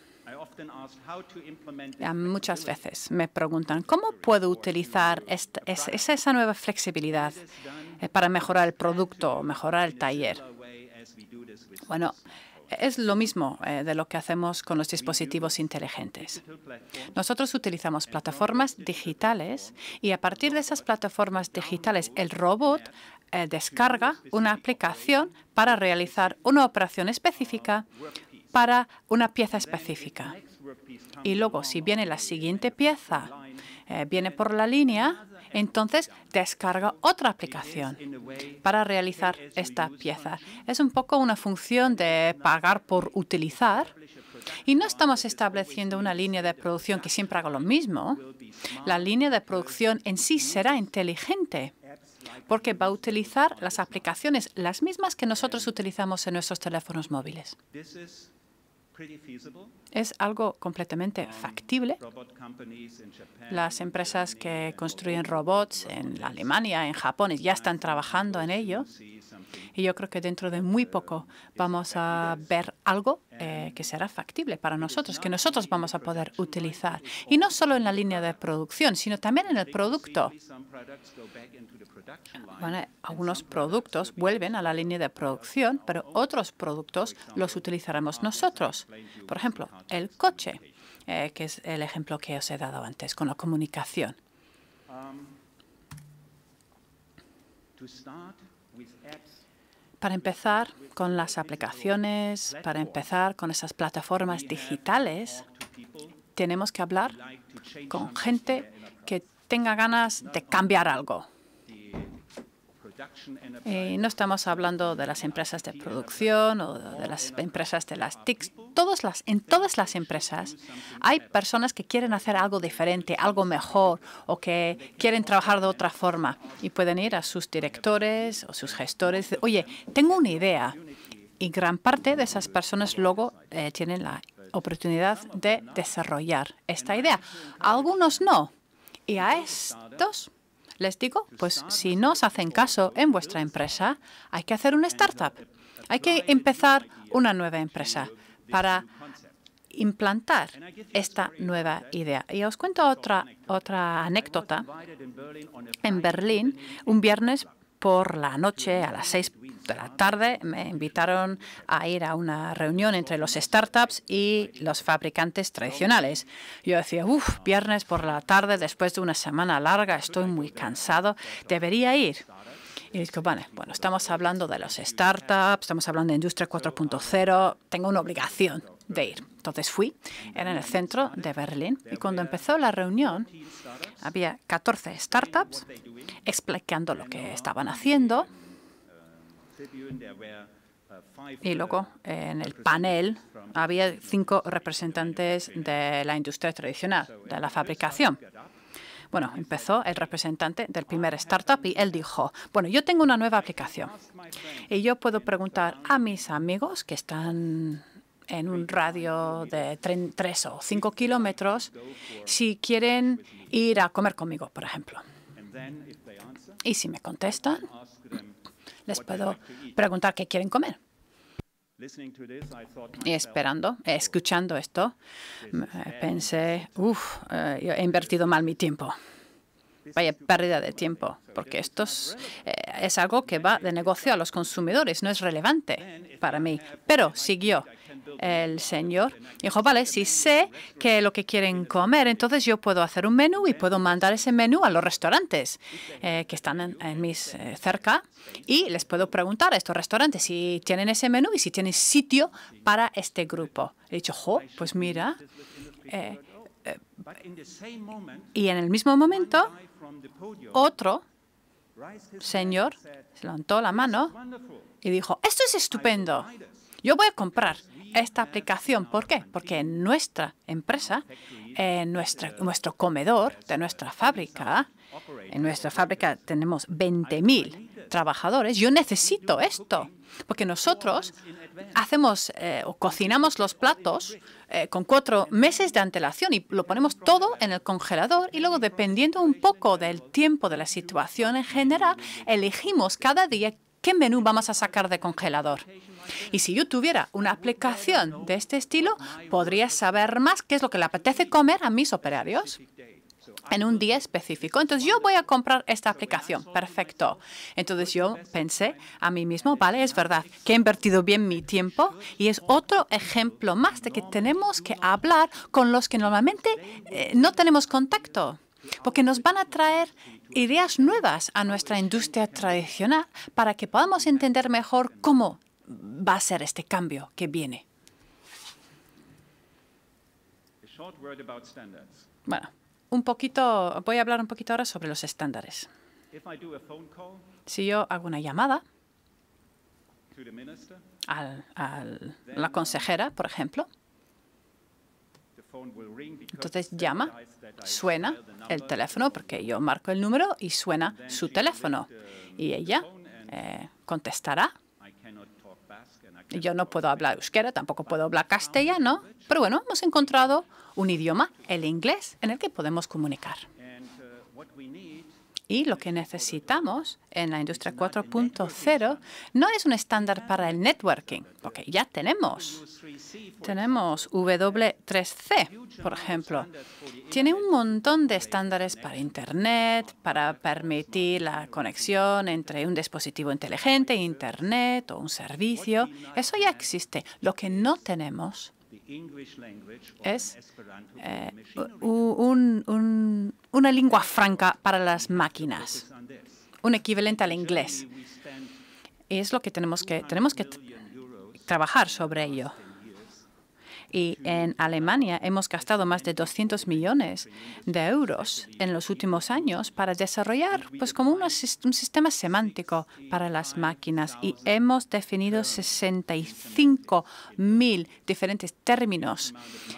Muchas veces me preguntan, ¿cómo puedo utilizar este, esa nueva flexibilidad eh, para mejorar el producto o mejorar el taller? Bueno, es lo mismo eh, de lo que hacemos con los dispositivos inteligentes. Nosotros utilizamos plataformas digitales y a partir de esas plataformas digitales el robot eh, descarga una aplicación para realizar una operación específica para una pieza específica. Y luego, si viene la siguiente pieza, eh, viene por la línea, entonces descarga otra aplicación para realizar esta pieza. Es un poco una función de pagar por utilizar. Y no estamos estableciendo una línea de producción que siempre haga lo mismo. La línea de producción en sí será inteligente porque va a utilizar las aplicaciones, las mismas que nosotros utilizamos en nuestros teléfonos móviles. Es algo completamente um, factible. Las empresas que construyen robots en Alemania, en Japón, ya están trabajando en ello. Y yo creo que dentro de muy poco vamos a ver algo eh, que será factible para nosotros, que nosotros vamos a poder utilizar. Y no solo en la línea de producción, sino también en el producto. Bueno, algunos productos vuelven a la línea de producción, pero otros productos los utilizaremos nosotros. Por ejemplo, el coche, eh, que es el ejemplo que os he dado antes con la comunicación. Para empezar con las aplicaciones, para empezar con esas plataformas digitales, tenemos que hablar con gente que tenga ganas de cambiar algo. Y eh, no estamos hablando de las empresas de producción o de las empresas de las TIC. Todas las, en todas las empresas hay personas que quieren hacer algo diferente, algo mejor o que quieren trabajar de otra forma y pueden ir a sus directores o sus gestores. Oye, tengo una idea. Y gran parte de esas personas luego eh, tienen la oportunidad de desarrollar esta idea. Algunos no. Y a estos les digo, pues si no os hacen caso en vuestra empresa, hay que hacer una startup. Hay que empezar una nueva empresa para implantar esta nueva idea. Y os cuento otra, otra anécdota. En Berlín, un viernes por la noche, a las 6 de la tarde, me invitaron a ir a una reunión entre los startups y los fabricantes tradicionales. Yo decía, uff, viernes por la tarde, después de una semana larga, estoy muy cansado, debería ir. Y digo, bueno, estamos hablando de los startups, estamos hablando de industria 4.0, tengo una obligación de ir. Entonces fui, era en el centro de Berlín, y cuando empezó la reunión había 14 startups explicando lo que estaban haciendo. Y luego en el panel había cinco representantes de la industria tradicional, de la fabricación. Bueno, empezó el representante del primer startup y él dijo, bueno, yo tengo una nueva aplicación y yo puedo preguntar a mis amigos que están en un radio de tres o cinco kilómetros si quieren ir a comer conmigo, por ejemplo. Y si me contestan, les puedo preguntar qué quieren comer. Y esperando, escuchando esto, eh, pensé, uff, eh, he invertido mal mi tiempo. Vaya pérdida de tiempo, porque esto eh, es algo que va de negocio a los consumidores, no es relevante para mí. Pero siguió el señor dijo, vale, si sé que lo que quieren comer, entonces yo puedo hacer un menú y puedo mandar ese menú a los restaurantes eh, que están en, mis eh, cerca y les puedo preguntar a estos restaurantes si tienen ese menú y si tienen sitio para este grupo. He dicho, jo, pues mira. Eh, y en el mismo momento, otro señor se levantó la mano y dijo, esto es estupendo, yo voy a comprar esta aplicación. ¿Por qué? Porque en nuestra empresa, en eh, nuestro comedor de nuestra fábrica, en nuestra fábrica tenemos 20.000 trabajadores. Yo necesito esto, porque nosotros hacemos eh, o cocinamos los platos eh, con cuatro meses de antelación y lo ponemos todo en el congelador y luego, dependiendo un poco del tiempo de la situación en general, elegimos cada día qué menú vamos a sacar de congelador. Y si yo tuviera una aplicación de este estilo, podría saber más qué es lo que le apetece comer a mis operarios en un día específico. Entonces yo voy a comprar esta aplicación. Perfecto. Entonces yo pensé a mí mismo, vale, es verdad que he invertido bien mi tiempo y es otro ejemplo más de que tenemos que hablar con los que normalmente eh, no tenemos contacto porque nos van a traer ideas nuevas a nuestra industria tradicional para que podamos entender mejor cómo va a ser este cambio que viene. Bueno, un poquito, voy a hablar un poquito ahora sobre los estándares. Si yo hago una llamada a la uh, consejera, por ejemplo, entonces llama, suena el teléfono, porque yo marco el número y suena su teléfono. Y ella eh, contestará yo no puedo hablar euskera, tampoco puedo hablar castellano, pero bueno, hemos encontrado un idioma, el inglés, en el que podemos comunicar. Y lo que necesitamos en la industria 4.0 no es un estándar para el networking, porque ya tenemos. Tenemos W3C, por ejemplo. Tiene un montón de estándares para Internet, para permitir la conexión entre un dispositivo inteligente, Internet o un servicio. Eso ya existe. Lo que no tenemos es eh, una lengua franca para las máquinas, un equivalente al inglés. Y es lo que tenemos que, tenemos que trabajar sobre ello. Y en Alemania hemos gastado más de 200 millones de euros en los últimos años para desarrollar pues, como un sistema semántico para las máquinas. Y hemos definido 65.000 diferentes términos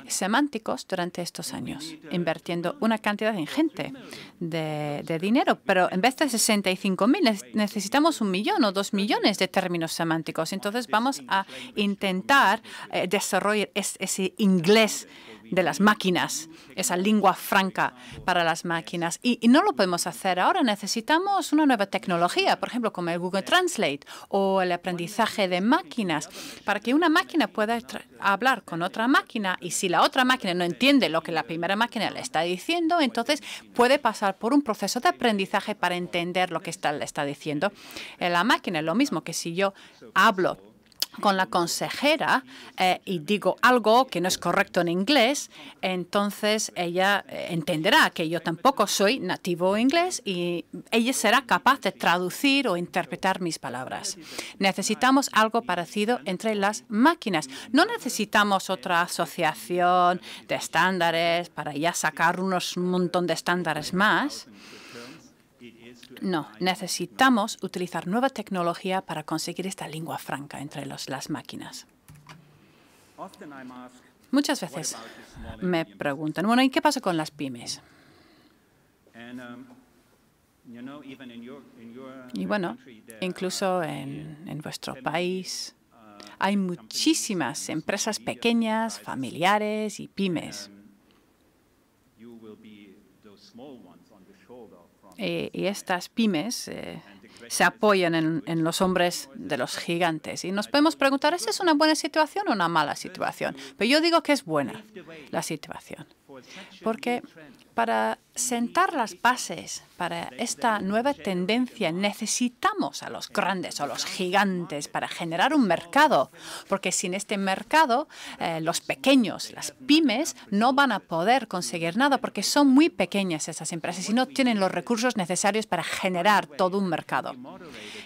semánticos durante estos años, invirtiendo una cantidad ingente de, dinero. Pero en vez de 65.000 necesitamos un millón o dos millones de términos semánticos. Entonces vamos a intentar eh, desarrollar este ese inglés de las máquinas, esa lengua franca para las máquinas. Y, no lo podemos hacer ahora. Necesitamos una nueva tecnología, por ejemplo, como el Google Translate o el aprendizaje de máquinas, para que una máquina pueda hablar con otra máquina. Y si la otra máquina no entiende lo que la primera máquina le está diciendo, entonces puede pasar por un proceso de aprendizaje para entender lo que está, le está diciendo la máquina. es Lo mismo que si yo hablo con la consejera eh, y digo algo que no es correcto en inglés, entonces ella eh, entenderá que yo tampoco soy nativo inglés y ella será capaz de traducir o interpretar mis palabras. Necesitamos algo parecido entre las máquinas. No necesitamos otra asociación de estándares para ya sacar unos montón de estándares más. No, necesitamos utilizar nueva tecnología para conseguir esta lengua franca entre las máquinas. Muchas veces me preguntan, bueno, ¿y qué pasa con las pymes? Um, y bueno, incluso en, en vuestro país uh, hay muchísimas empresas pequeñas, familiares y pymes. Um, Eh, y, estas pymes eh, se apoyan en, los hombres de los gigantes. Y nos podemos preguntar, ¿esa es una buena situación o una mala situación? Pero yo digo que es buena la situación. Porque para sentar las bases para esta nueva tendencia necesitamos a los grandes o los gigantes para generar un mercado, porque sin este mercado eh, los pequeños, las pymes, no van a poder conseguir nada porque son muy pequeñas esas empresas y no tienen los recursos necesarios para generar todo un mercado.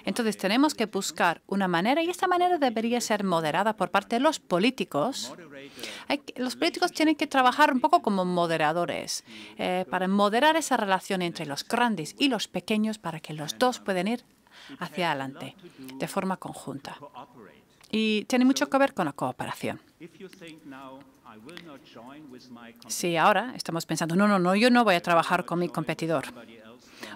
Entonces tenemos que buscar una manera y esta manera debería ser moderada por parte de los políticos los políticos tienen que trabajar un poco como moderadores eh, para moderar esa relación entre los grandes y los pequeños para que los dos puedan ir hacia adelante de forma conjunta. Y tiene mucho que ver con la cooperación. Si ahora estamos pensando, no, no, no, yo no voy a trabajar con mi competidor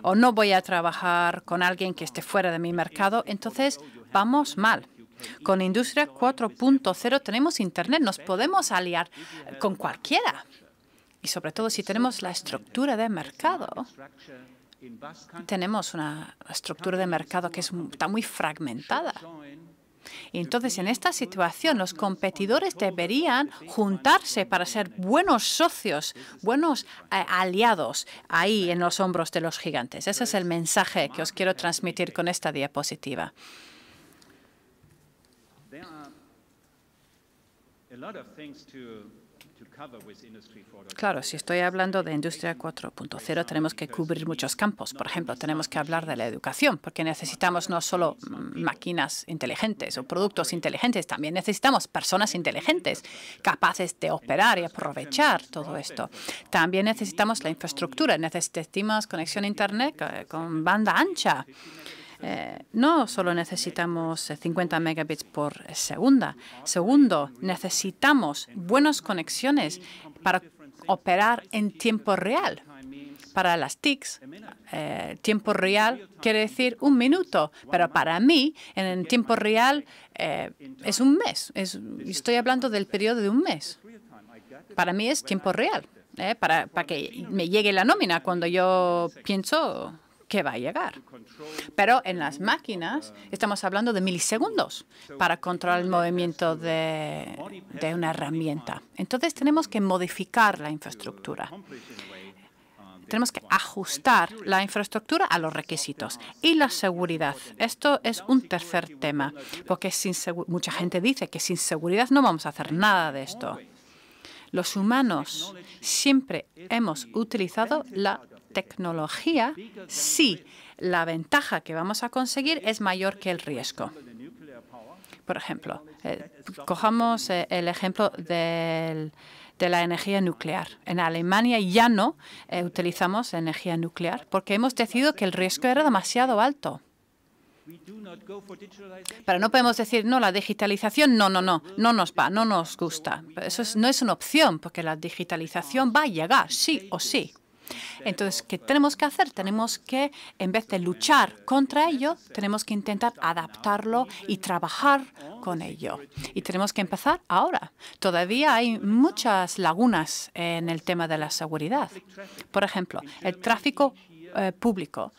o no voy a trabajar con alguien que esté fuera de mi mercado, entonces vamos mal. Con Industria 4.0 tenemos Internet, nos podemos aliar con cualquiera. Y sobre todo si tenemos la estructura de mercado, tenemos una estructura de mercado que está muy fragmentada. Entonces, en esta situación, los competidores deberían juntarse para ser buenos socios, buenos eh, aliados ahí en los hombros de los gigantes. Ese es el mensaje que os quiero transmitir con esta diapositiva. Claro, si estoy hablando de Industria 4.0, tenemos que cubrir muchos campos. Por ejemplo, tenemos que hablar de la educación, porque necesitamos no solo máquinas inteligentes o productos inteligentes, también necesitamos personas inteligentes capaces de operar y aprovechar todo esto. También necesitamos la infraestructura, necesitamos conexión a Internet con banda ancha. Eh, no solo necesitamos 50 eh, megabits por segunda. Segundo, necesitamos buenas conexiones para operar en tiempo real. Para las TICs, eh, tiempo real quiere decir un minuto, pero para mí, en tiempo real, es un mes. estoy hablando del periodo de un mes. Para mí es tiempo real, para que me llegue la nómina cuando yo pienso va a llegar. Pero en las máquinas estamos hablando de milisegundos para controlar el movimiento de, una herramienta. Entonces tenemos que modificar la infraestructura tenemos que ajustar la infraestructura a los requisitos y la seguridad. Esto es un tercer tema, porque mucha gente dice que sin seguridad no vamos a hacer nada de esto. Los humanos siempre hemos utilizado la tecnología si la ventaja que vamos a conseguir es mayor que el riesgo. Por ejemplo, eh, cojamos eh, el ejemplo de la energía nuclear. En Alemania ya no eh, utilizamos energía nuclear porque hemos decidido que el riesgo era demasiado alto. Pero no podemos decir, no, la digitalización no, no, no, no nos va, no nos gusta. Eso no es una opción porque la digitalización va a llegar, sí o sí. Entonces, ¿qué tenemos que hacer? Tenemos que, en vez de luchar contra ello, tenemos que intentar adaptarlo y trabajar con ello. Y tenemos que empezar ahora. Todavía hay muchas lagunas en el tema de la seguridad. Por ejemplo, el tráfico eh, público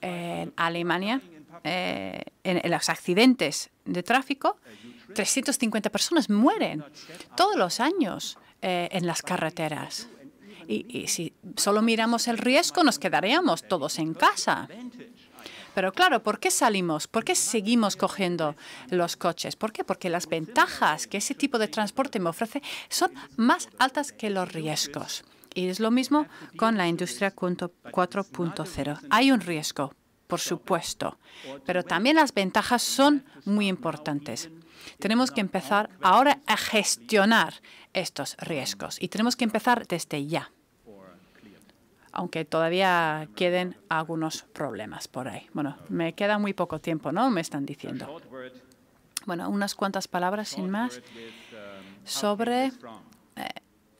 en Alemania, eh, en, los accidentes de tráfico, 350 personas mueren todos los años eh, en las carreteras. Y, si solo miramos el riesgo, nos quedaríamos todos en casa. Pero claro, ¿por qué salimos? ¿Por qué seguimos cogiendo los coches? ¿Por qué? Porque las ventajas que ese tipo de transporte me ofrece son más altas que los riesgos. Y es lo mismo con la industria 4.0. Hay un riesgo, por supuesto, pero también las ventajas son muy importantes. Tenemos que empezar ahora a gestionar estos riesgos y tenemos que empezar desde ya, aunque todavía queden algunos problemas por ahí. Bueno, me queda muy poco tiempo, ¿no? Me están diciendo. Bueno, unas cuantas palabras sin más sobre eh,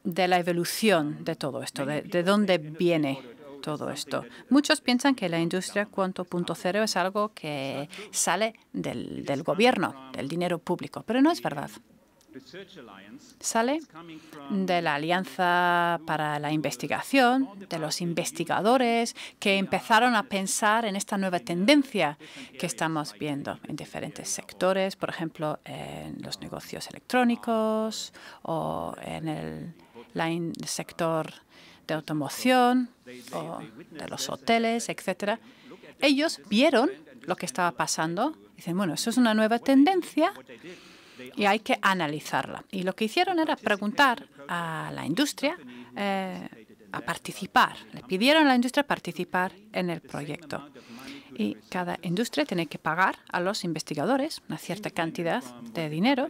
de la evolución de todo esto, de, dónde viene todo esto. Muchos piensan que la industria 4.0 es algo que sale del, gobierno, del dinero público, pero no es verdad sale de la Alianza para la Investigación, de los investigadores que empezaron a pensar en esta nueva tendencia que estamos viendo en diferentes sectores, por ejemplo, en los negocios electrónicos o en el, sector de automoción o de los hoteles, etcétera. Ellos vieron lo que estaba pasando. Dicen, bueno, eso es una nueva tendencia y hay que analizarla. Y lo que hicieron era preguntar a la industria eh, a participar. Le pidieron a la industria participar en el proyecto. Y cada industria tiene que pagar a los investigadores una cierta cantidad de dinero.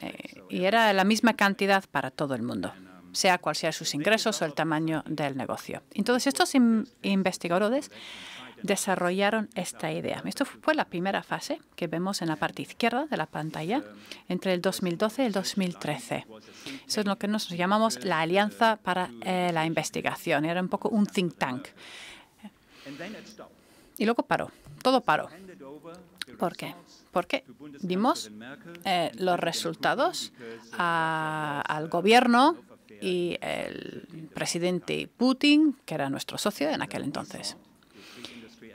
Eh, y era la misma cantidad para todo el mundo sea cual sea sus ingresos o el tamaño del negocio. Entonces, estos investigadores desarrollaron esta idea. Esto fue la primera fase que vemos en la parte izquierda de la pantalla entre el 2012 y el 2013. Eso es lo que nosotros llamamos la Alianza para eh, la Investigación. Era un poco un think tank. Y luego paró. Todo paró. ¿Por qué? Porque dimos eh, los resultados al gobierno y el presidente Putin, que era nuestro socio en aquel entonces.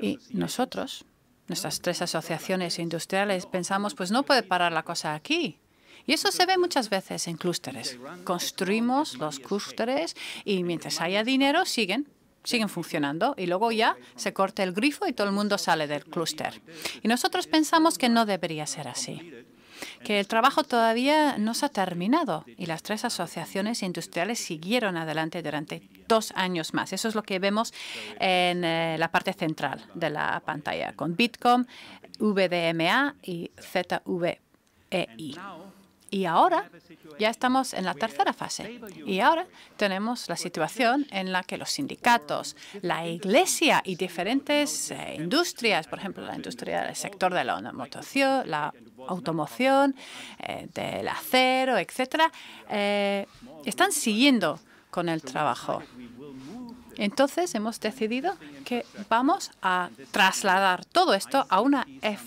Y nosotros, nuestras tres asociaciones industriales, pensamos, pues no puede parar la cosa aquí. Y eso se ve muchas veces en clústeres. Construimos los clústeres y mientras haya dinero siguen siguen funcionando y luego ya se corta el grifo y todo el mundo sale del clúster. Y nosotros pensamos que no debería ser así que el trabajo todavía no se ha terminado y las tres asociaciones industriales siguieron adelante durante dos años más. Eso es lo que vemos en eh, la parte central de la pantalla con Bitcom, VDMA y ZVEI. Y ahora ya estamos en la tercera fase. Y ahora tenemos la situación en la que los sindicatos, la iglesia y diferentes eh, industrias, por ejemplo, la industria del sector de la automoción, la automoción eh, del acero, etcétera, eh, están siguiendo con el trabajo. Entonces hemos decidido que vamos a trasladar todo esto a una eh,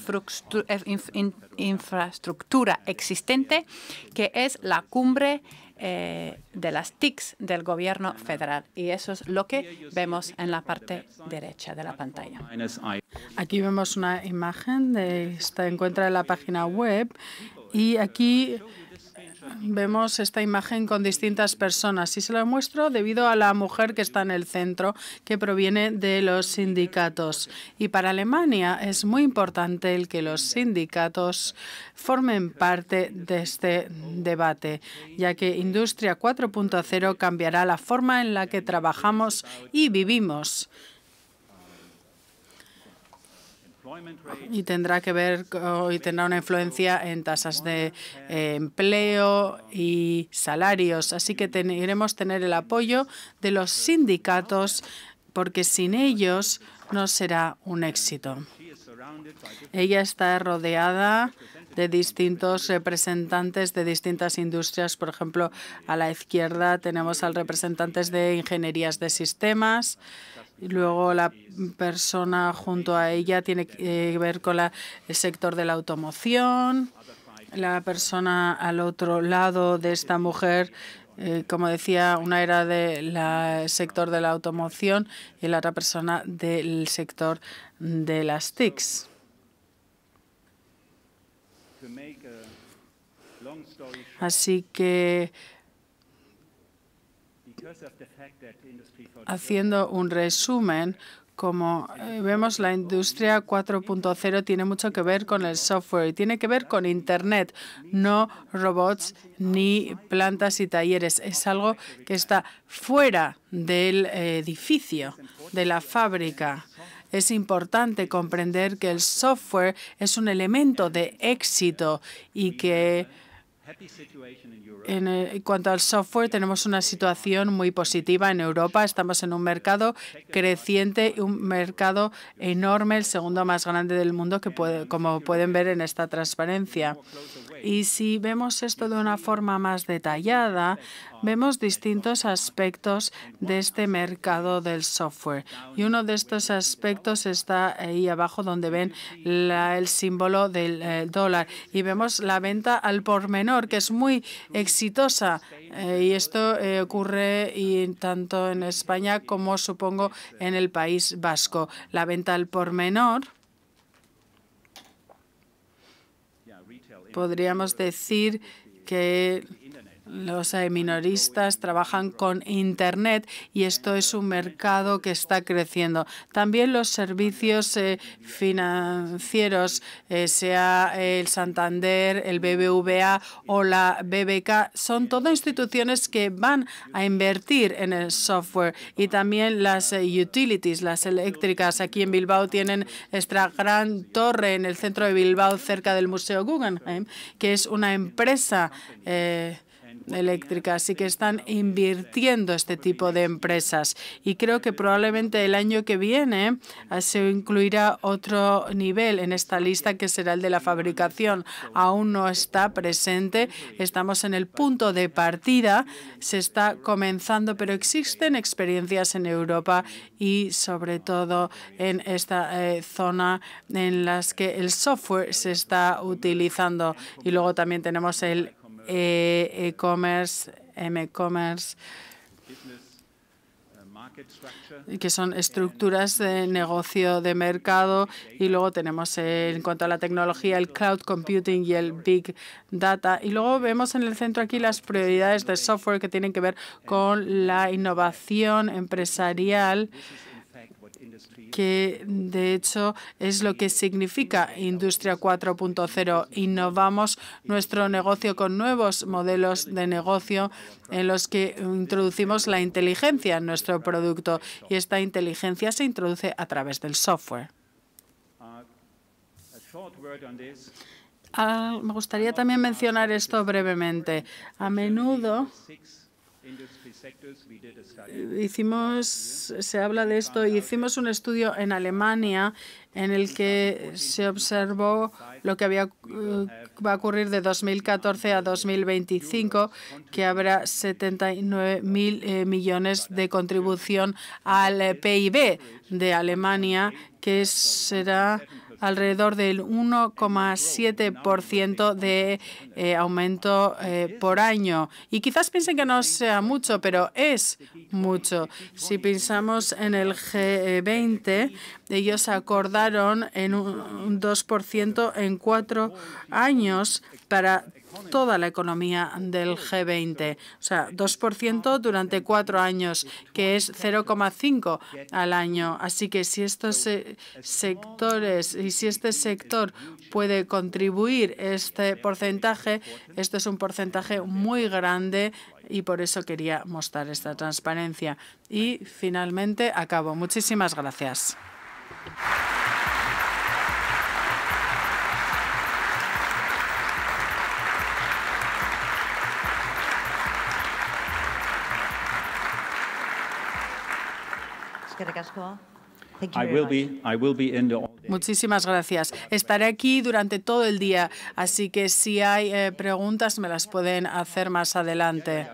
infraestructura existente que es la cumbre eh, de las TICs del gobierno federal. Y eso es lo que vemos en la parte derecha de la pantalla. Aquí vemos una imagen de esta encuentra en la página web y aquí vemos esta imagen con distintas personas y se lo muestro debido a la mujer que está en el centro, que proviene de los sindicatos. Y para Alemania es muy importante el que los sindicatos formen parte de este debate, ya que Industria 4.0 cambiará la forma en la que trabajamos y vivimos y tendrá que ver y tendrá una influencia en tasas de eh, empleo y salarios. Así que iremos tener el apoyo de los sindicatos porque sin ellos no será un éxito. Ella está rodeada de distintos representantes de distintas industrias. Por ejemplo, a la izquierda tenemos al representantes de ingenierías de sistemas, luego la persona junto a ella tiene que eh, ver con el sector de la automoción. La persona al otro lado de esta mujer, eh, como decía, una era del sector de la automoción y la otra persona del sector de las TICs. Así que haciendo un resumen, como eh, vemos, la industria 4.0 tiene mucho que ver con el software y tiene que ver con Internet, no robots ni plantas y talleres. Es algo que está fuera del eh, edificio, de la fábrica. Es importante comprender que el software es un elemento de éxito y que eh, en, cuanto al software, tenemos una situación muy positiva en Europa. Estamos en un mercado creciente, un mercado enorme, el segundo más grande del mundo, que como pueden ver en esta transparencia. Y si vemos esto de una forma más detallada, vemos distintos aspectos de este mercado del software. Y uno de estos aspectos está ahí abajo donde ven el símbolo del eh, dólar. Y vemos la venta al por menor, que es muy exitosa. Eh, y esto eh, ocurre tanto en España como supongo en el País Vasco. La venta al por menor podríamos decir que los minoristas trabajan con Internet y esto es un mercado que está creciendo. También los servicios eh, financieros, eh, sea el Santander, el BBVA o la BBK, son todas instituciones que van a invertir en el software y también las eh, utilities, las eléctricas. Aquí en Bilbao tienen esta gran torre en el centro de Bilbao cerca del Museo Guggenheim, que es una empresa eléctrica. Así que están invirtiendo este tipo de empresas. Y creo que probablemente el año que viene eh, se incluirá otro nivel en esta lista que será el de la fabricación. Aún no está presente. Estamos en el punto de partida. Se está comenzando, pero existen experiencias en Europa y sobre todo en esta eh, zona en las que el software se está utilizando. Y luego también tenemos el eh, e-commerce, m-commerce, que son estructuras de negocio de mercado y luego tenemos en cuanto a la tecnología el cloud computing y el big data y luego vemos en el centro aquí las prioridades de software que tienen que ver con la innovación empresarial que de hecho es lo que significa Industria 4.0. Innovamos nuestro negocio con nuevos modelos de negocio en los que introducimos la inteligencia en nuestro producto y esta inteligencia se introduce a través del software. Ah, me gustaría también mencionar esto brevemente. A menudo eh, hicimos, se habla de esto, hicimos un estudio en Alemania en el que se observó lo que había, eh, va a ocurrir de 2014 a 2025, que habrá 79 mil eh, millones de contribución al PIB de Alemania, que será alrededor del 1,7% de eh, aumento eh, por año. Y quizás piensen que no sea mucho, pero es mucho. Si pensamos en el G20, ellos acordaron en un 2% en cuatro años para toda la economía del G20. O sea, 2% durante cuatro años, que es 0,5 al año. Así que si estos eh, sectores y si este sector puede contribuir este porcentaje, esto es un porcentaje muy grande y por eso quería mostrar esta transparencia. Y finalmente acabo. Muchísimas gracias. Muchísimas gracias. Estaré aquí durante todo el día, así que si hay eh, preguntas me las pueden hacer más adelante.